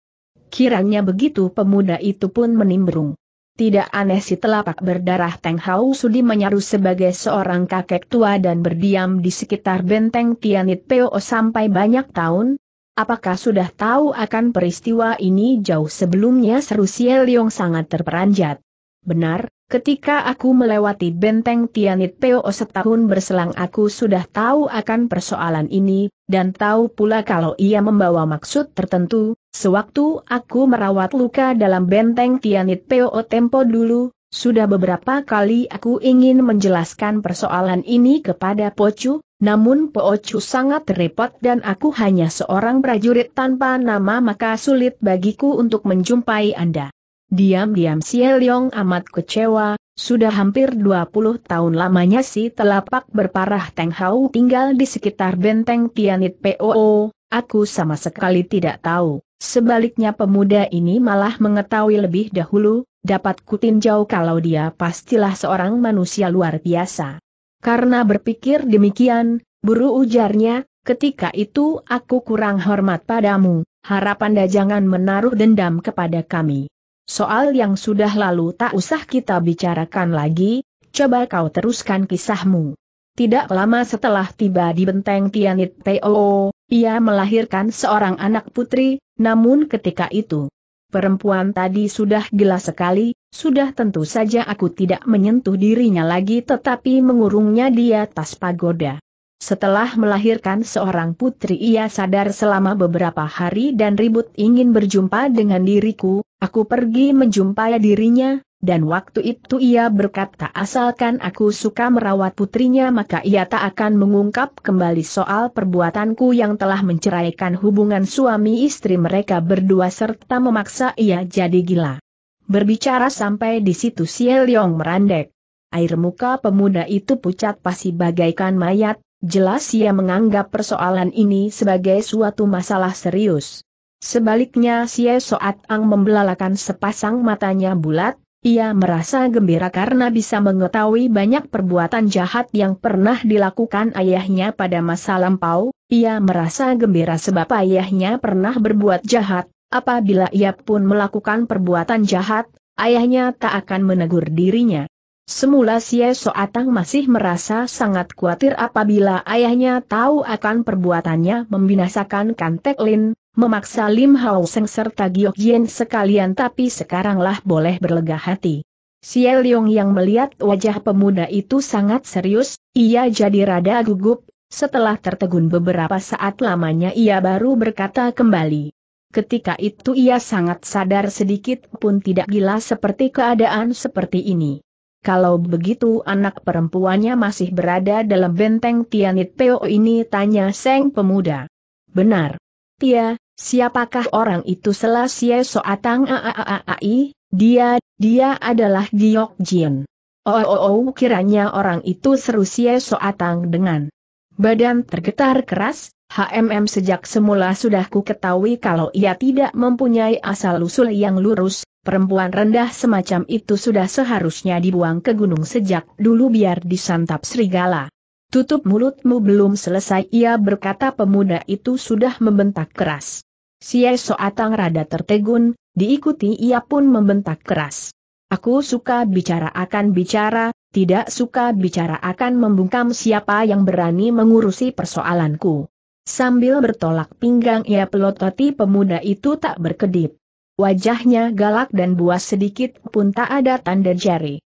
Kiranya begitu pemuda itu pun menimbrung. Tidak aneh si telapak berdarah Teng Hao Sudi menyaru sebagai seorang kakek tua dan berdiam di sekitar benteng Tianit Peo sampai banyak tahun. Apakah sudah tahu akan peristiwa ini jauh sebelumnya seru Xie sangat terperanjat. Benar, ketika aku melewati benteng Tianit Peo setahun berselang aku sudah tahu akan persoalan ini, dan tahu pula kalau ia membawa maksud tertentu, sewaktu aku merawat luka dalam benteng Tianit Peo Tempo dulu, sudah beberapa kali aku ingin menjelaskan persoalan ini kepada Pocu, namun Pocu sangat repot dan aku hanya seorang prajurit tanpa nama maka sulit bagiku untuk menjumpai Anda. Diam-diam si Yong amat kecewa, sudah hampir 20 tahun lamanya si telapak berparah Teng Hau tinggal di sekitar benteng Tianit POO, aku sama sekali tidak tahu. Sebaliknya pemuda ini malah mengetahui lebih dahulu, dapat kutinjau kalau dia pastilah seorang manusia luar biasa. Karena berpikir demikian, buru ujarnya, ketika itu aku kurang hormat padamu, harapan jangan menaruh dendam kepada kami. Soal yang sudah lalu tak usah kita bicarakan lagi, coba kau teruskan kisahmu. Tidak lama setelah tiba di benteng Tianit Po, ia melahirkan seorang anak putri, namun ketika itu, perempuan tadi sudah gila sekali, sudah tentu saja aku tidak menyentuh dirinya lagi tetapi mengurungnya di atas pagoda. Setelah melahirkan seorang putri ia sadar selama beberapa hari dan ribut ingin berjumpa dengan diriku, Aku pergi menjumpai dirinya, dan waktu itu ia berkata asalkan aku suka merawat putrinya maka ia tak akan mengungkap kembali soal perbuatanku yang telah menceraikan hubungan suami istri mereka berdua serta memaksa ia jadi gila. Berbicara sampai di situ Siel Leong merandek. Air muka pemuda itu pucat pasti bagaikan mayat, jelas ia menganggap persoalan ini sebagai suatu masalah serius. Sebaliknya Si Soat Ang membelalakan sepasang matanya bulat, ia merasa gembira karena bisa mengetahui banyak perbuatan jahat yang pernah dilakukan ayahnya pada masa lampau, ia merasa gembira sebab ayahnya pernah berbuat jahat, apabila ia pun melakukan perbuatan jahat, ayahnya tak akan menegur dirinya. Semula Si Soatang masih merasa sangat khawatir apabila ayahnya tahu akan perbuatannya membinasakan Kantek Lin, memaksa Lim Hao Seng serta Giok Jin sekalian tapi sekaranglah boleh berlega hati. Xie Leong yang melihat wajah pemuda itu sangat serius, ia jadi rada gugup, setelah tertegun beberapa saat lamanya ia baru berkata kembali. Ketika itu ia sangat sadar sedikit pun tidak gila seperti keadaan seperti ini. Kalau begitu anak perempuannya masih berada dalam benteng Tianit Peo ini tanya Seng pemuda. Benar, Tia, siapakah orang itu selasia soatang aaaai, dia, dia adalah Giok Jin. Oh, oh, oh, kiranya orang itu seru sie soatang dengan badan tergetar keras, HMM sejak semula sudah ku ketahui kalau ia tidak mempunyai asal-usul yang lurus, perempuan rendah semacam itu sudah seharusnya dibuang ke gunung sejak dulu biar disantap serigala. Tutup mulutmu belum selesai ia berkata pemuda itu sudah membentak keras. Si Eso Atang rada tertegun, diikuti ia pun membentak keras. Aku suka bicara akan bicara, tidak suka bicara akan membungkam siapa yang berani mengurusi persoalanku. Sambil bertolak pinggang ia pelototi pemuda itu tak berkedip. Wajahnya galak dan buas sedikit pun tak ada tanda jari.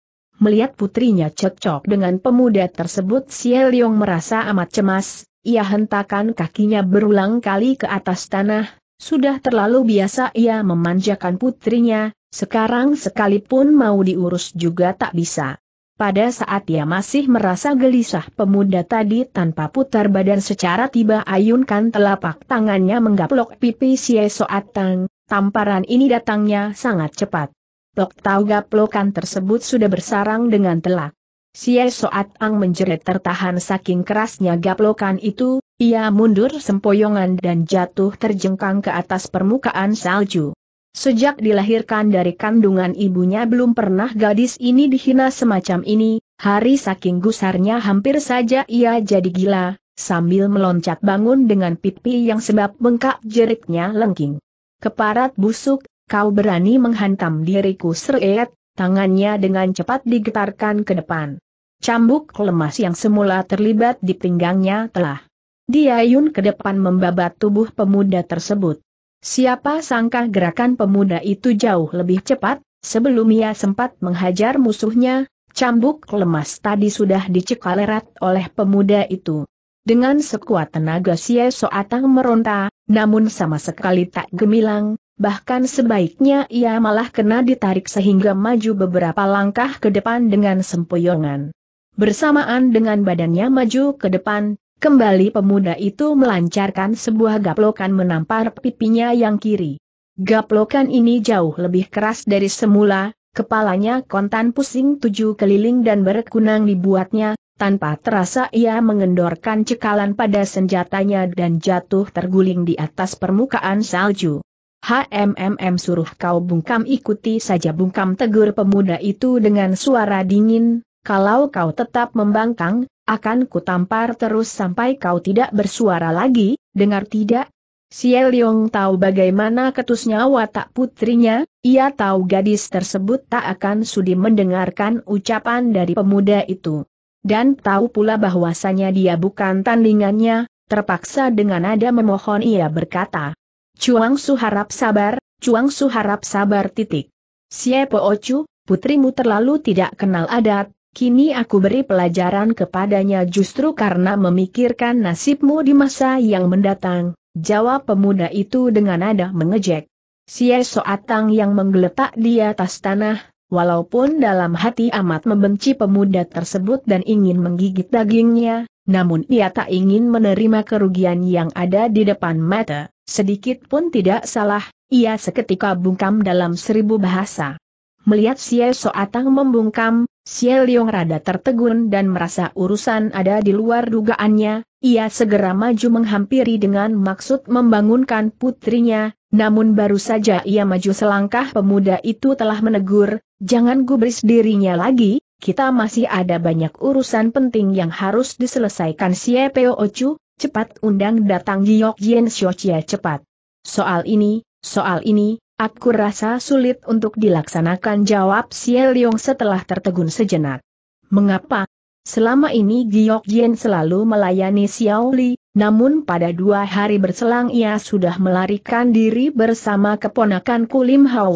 Melihat putrinya cocok dengan pemuda tersebut Xie Leong merasa amat cemas, ia hentakan kakinya berulang kali ke atas tanah, sudah terlalu biasa ia memanjakan putrinya, sekarang sekalipun mau diurus juga tak bisa. Pada saat ia masih merasa gelisah pemuda tadi tanpa putar badan secara tiba ayunkan telapak tangannya menggaplok pipi Xie Tang, tamparan ini datangnya sangat cepat. Tok tahu gaplokan tersebut sudah bersarang dengan telak. Sia Soat Ang menjerit tertahan saking kerasnya gaplokan itu, ia mundur sempoyongan dan jatuh terjengkang ke atas permukaan salju. Sejak dilahirkan dari kandungan ibunya belum pernah gadis ini dihina semacam ini, hari saking gusarnya hampir saja ia jadi gila, sambil meloncat bangun dengan pipi yang sebab bengkak jeritnya lengking. Keparat busuk, kau berani menghantam diriku seret, tangannya dengan cepat digetarkan ke depan. Cambuk lemas yang semula terlibat di pinggangnya telah diayun ke depan membabat tubuh pemuda tersebut. Siapa sangka gerakan pemuda itu jauh lebih cepat, sebelum ia sempat menghajar musuhnya, cambuk lemas tadi sudah erat oleh pemuda itu. Dengan sekuat tenaga Sia Soatang meronta, namun sama sekali tak gemilang, Bahkan sebaiknya ia malah kena ditarik sehingga maju beberapa langkah ke depan dengan sempoyongan. Bersamaan dengan badannya maju ke depan, kembali pemuda itu melancarkan sebuah gaplokan menampar pipinya yang kiri. Gaplokan ini jauh lebih keras dari semula, kepalanya kontan pusing tujuh keliling dan berkunang dibuatnya, tanpa terasa ia mengendorkan cekalan pada senjatanya dan jatuh terguling di atas permukaan salju. HMMM suruh kau bungkam ikuti saja bungkam tegur pemuda itu dengan suara dingin, kalau kau tetap membangkang, akan kutampar terus sampai kau tidak bersuara lagi, dengar tidak? Xie Leong tahu bagaimana ketusnya watak putrinya, ia tahu gadis tersebut tak akan sudi mendengarkan ucapan dari pemuda itu. Dan tahu pula bahwasanya dia bukan tandingannya, terpaksa dengan nada memohon ia berkata, Cuang harap sabar, Cuang harap sabar titik. Sie Po Ocu, putrimu terlalu tidak kenal adat, kini aku beri pelajaran kepadanya justru karena memikirkan nasibmu di masa yang mendatang, jawab pemuda itu dengan nada mengejek. Sia Soatang yang menggeletak di atas tanah, walaupun dalam hati amat membenci pemuda tersebut dan ingin menggigit dagingnya, namun ia tak ingin menerima kerugian yang ada di depan mata, sedikit pun tidak salah, ia seketika bungkam dalam seribu bahasa. Melihat Xie Soatang membungkam, Xie yong rada tertegun dan merasa urusan ada di luar dugaannya, ia segera maju menghampiri dengan maksud membangunkan putrinya, namun baru saja ia maju selangkah pemuda itu telah menegur, jangan gubris dirinya lagi, kita masih ada banyak urusan penting yang harus diselesaikan si Epo Ocu, cepat undang datang Giok Yen Xiochia cepat. Soal ini, soal ini, aku rasa sulit untuk dilaksanakan jawab si Yong setelah tertegun sejenak. Mengapa? Selama ini Giok Yen selalu melayani Xiao Li, namun pada dua hari berselang ia sudah melarikan diri bersama keponakan Kulim Hao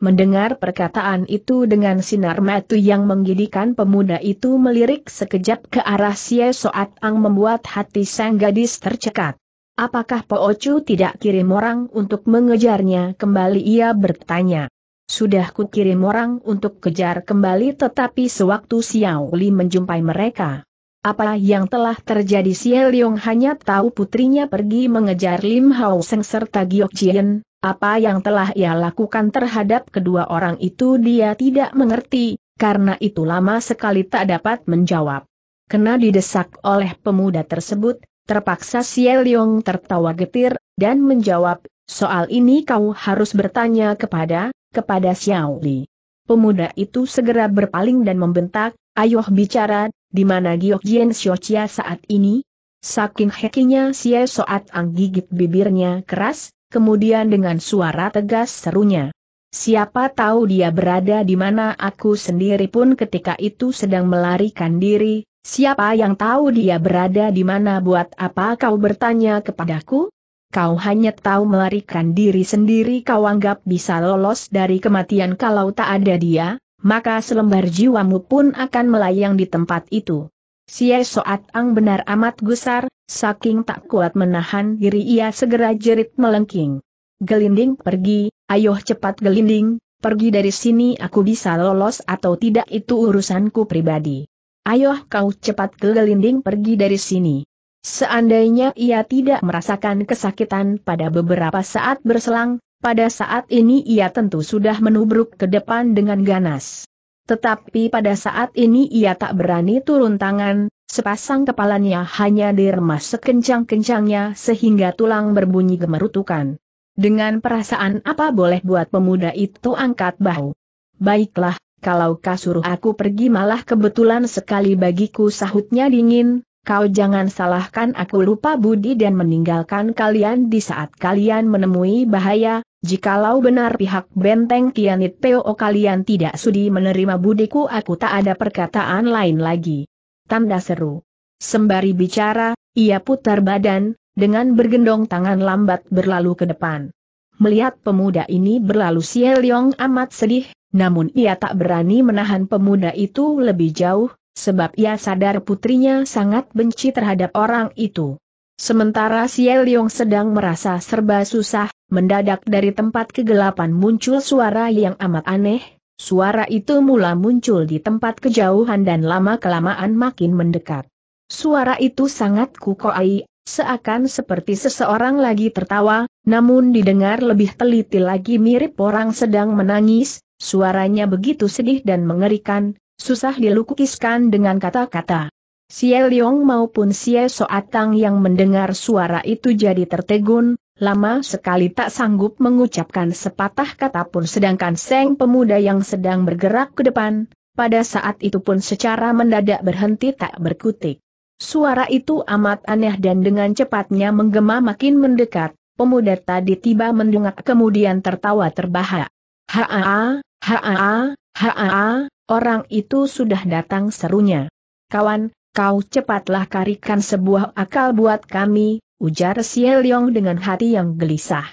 Mendengar perkataan itu dengan sinar mata yang menggidikan pemuda itu melirik sekejap ke arah Sia Soat Ang membuat hati sang gadis tercekat. Apakah Po Ocu tidak kirim orang untuk mengejarnya kembali ia bertanya. Sudah kukirim orang untuk kejar kembali tetapi sewaktu Xiao Li menjumpai mereka, apa yang telah terjadi Xie Yong hanya tahu putrinya pergi mengejar Lim Hao Seng serta Giok Jien, apa yang telah ia lakukan terhadap kedua orang itu dia tidak mengerti, karena itu lama sekali tak dapat menjawab. Kena didesak oleh pemuda tersebut, terpaksa Xie Yong tertawa getir, dan menjawab, soal ini kau harus bertanya kepada, kepada Xiao Li. Pemuda itu segera berpaling dan membentak, Ayoh bicara, di mana Giok Jien Xiochia saat ini? Saking hekinya Xie Soat Ang gigit bibirnya keras, kemudian dengan suara tegas serunya. Siapa tahu dia berada di mana aku sendiri pun ketika itu sedang melarikan diri, siapa yang tahu dia berada di mana buat apa kau bertanya kepadaku? Kau hanya tahu melarikan diri sendiri kau anggap bisa lolos dari kematian kalau tak ada dia, maka selembar jiwamu pun akan melayang di tempat itu. Sia Soat Ang benar amat gusar, saking tak kuat menahan diri ia segera jerit melengking. Gelinding pergi, ayo cepat gelinding, pergi dari sini aku bisa lolos atau tidak itu urusanku pribadi. Ayo kau cepat ke gelinding pergi dari sini. Seandainya ia tidak merasakan kesakitan pada beberapa saat berselang, pada saat ini ia tentu sudah menubruk ke depan dengan ganas. Tetapi pada saat ini ia tak berani turun tangan, sepasang kepalanya hanya diremas sekencang-kencangnya sehingga tulang berbunyi gemerutukan. Dengan perasaan apa boleh buat pemuda itu angkat bahu. Baiklah, kalau kau suruh aku pergi malah kebetulan sekali bagiku sahutnya dingin, kau jangan salahkan aku lupa budi dan meninggalkan kalian di saat kalian menemui bahaya, Jikalau benar pihak benteng Kianit Peo kalian tidak sudi menerima budiku aku tak ada perkataan lain lagi. Tanda seru. Sembari bicara, ia putar badan, dengan bergendong tangan lambat berlalu ke depan. Melihat pemuda ini berlalu Sieliong amat sedih, namun ia tak berani menahan pemuda itu lebih jauh, sebab ia sadar putrinya sangat benci terhadap orang itu. Sementara Sieliong sedang merasa serba susah, Mendadak dari tempat kegelapan muncul suara yang amat aneh, suara itu mula muncul di tempat kejauhan dan lama-kelamaan makin mendekat. Suara itu sangat kukoai, seakan seperti seseorang lagi tertawa, namun didengar lebih teliti lagi mirip orang sedang menangis, suaranya begitu sedih dan mengerikan, susah dilukiskan dengan kata-kata. Xie Liong maupun Xie Soatang yang mendengar suara itu jadi tertegun, lama sekali tak sanggup mengucapkan sepatah kata pun sedangkan Seng pemuda yang sedang bergerak ke depan, pada saat itu pun secara mendadak berhenti tak berkutik. Suara itu amat aneh dan dengan cepatnya menggema makin mendekat, pemuda tadi tiba mendungak kemudian tertawa terbahak. Haa, haa, haa, orang itu sudah datang serunya. Kawan, kau cepatlah karikan sebuah akal buat kami, ujar Xie Leong dengan hati yang gelisah.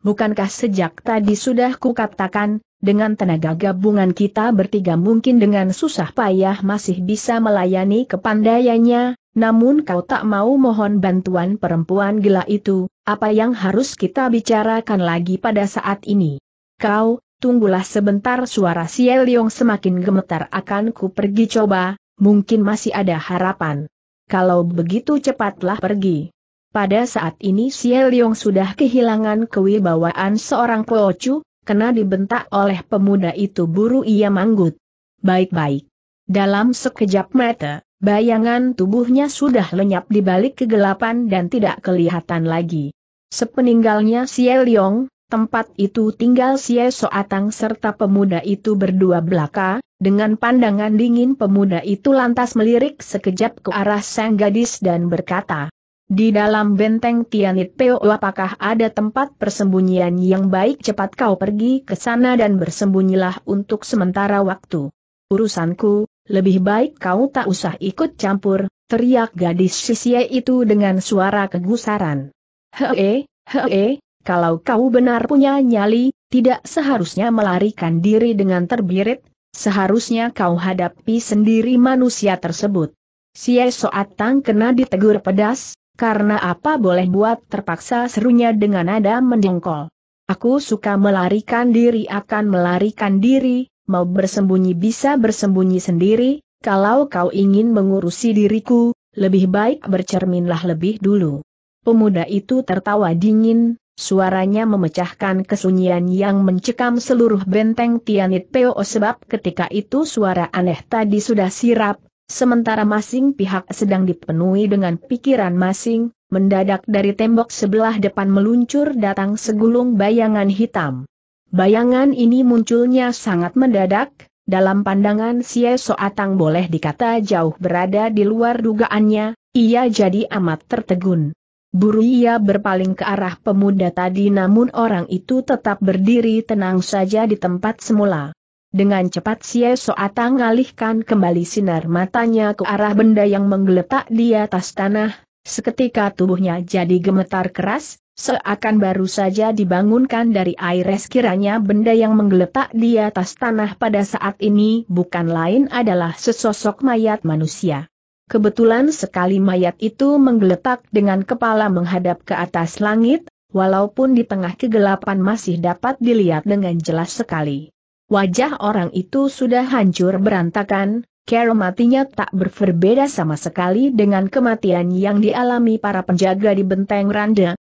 Bukankah sejak tadi sudah kukatakan, dengan tenaga gabungan kita bertiga mungkin dengan susah payah masih bisa melayani kepandaiannya, namun kau tak mau mohon bantuan perempuan gila itu, apa yang harus kita bicarakan lagi pada saat ini? Kau, tunggulah sebentar suara Xie Leong semakin gemetar akan ku pergi coba, mungkin masih ada harapan. Kalau begitu cepatlah pergi. Pada saat ini Xie Leong sudah kehilangan kewibawaan seorang chu. kena dibentak oleh pemuda itu buru ia manggut. Baik-baik. Dalam sekejap mata, bayangan tubuhnya sudah lenyap di balik kegelapan dan tidak kelihatan lagi. Sepeninggalnya Xie Leong, tempat itu tinggal Xie Soatang serta pemuda itu berdua belaka, dengan pandangan dingin pemuda itu lantas melirik sekejap ke arah sang gadis dan berkata, di dalam benteng Tianit Peo apakah ada tempat persembunyian yang baik cepat kau pergi ke sana dan bersembunyilah untuk sementara waktu. Urusanku, lebih baik kau tak usah ikut campur, teriak gadis sisye itu dengan suara kegusaran. Hee, hee, kalau kau benar punya nyali, tidak seharusnya melarikan diri dengan terbirit, seharusnya kau hadapi sendiri manusia tersebut. Sia Soat Tang kena ditegur pedas, karena apa boleh buat terpaksa serunya dengan nada mendengkol. Aku suka melarikan diri akan melarikan diri, mau bersembunyi bisa bersembunyi sendiri, kalau kau ingin mengurusi diriku, lebih baik bercerminlah lebih dulu. Pemuda itu tertawa dingin, suaranya memecahkan kesunyian yang mencekam seluruh benteng Tianit Peo sebab ketika itu suara aneh tadi sudah sirap, Sementara masing pihak sedang dipenuhi dengan pikiran masing, mendadak dari tembok sebelah depan meluncur datang segulung bayangan hitam. Bayangan ini munculnya sangat mendadak, dalam pandangan Si Soatang boleh dikata jauh berada di luar dugaannya, ia jadi amat tertegun. Buru ia berpaling ke arah pemuda tadi namun orang itu tetap berdiri tenang saja di tempat semula. Dengan cepat Xie Soata ngalihkan kembali sinar matanya ke arah benda yang menggeletak di atas tanah, seketika tubuhnya jadi gemetar keras, seakan baru saja dibangunkan dari air es kiranya benda yang menggeletak di atas tanah pada saat ini bukan lain adalah sesosok mayat manusia. Kebetulan sekali mayat itu menggeletak dengan kepala menghadap ke atas langit, walaupun di tengah kegelapan masih dapat dilihat dengan jelas sekali. Wajah orang itu sudah hancur berantakan, kera matinya tak berbeda sama sekali dengan kematian yang dialami para penjaga di benteng Randa,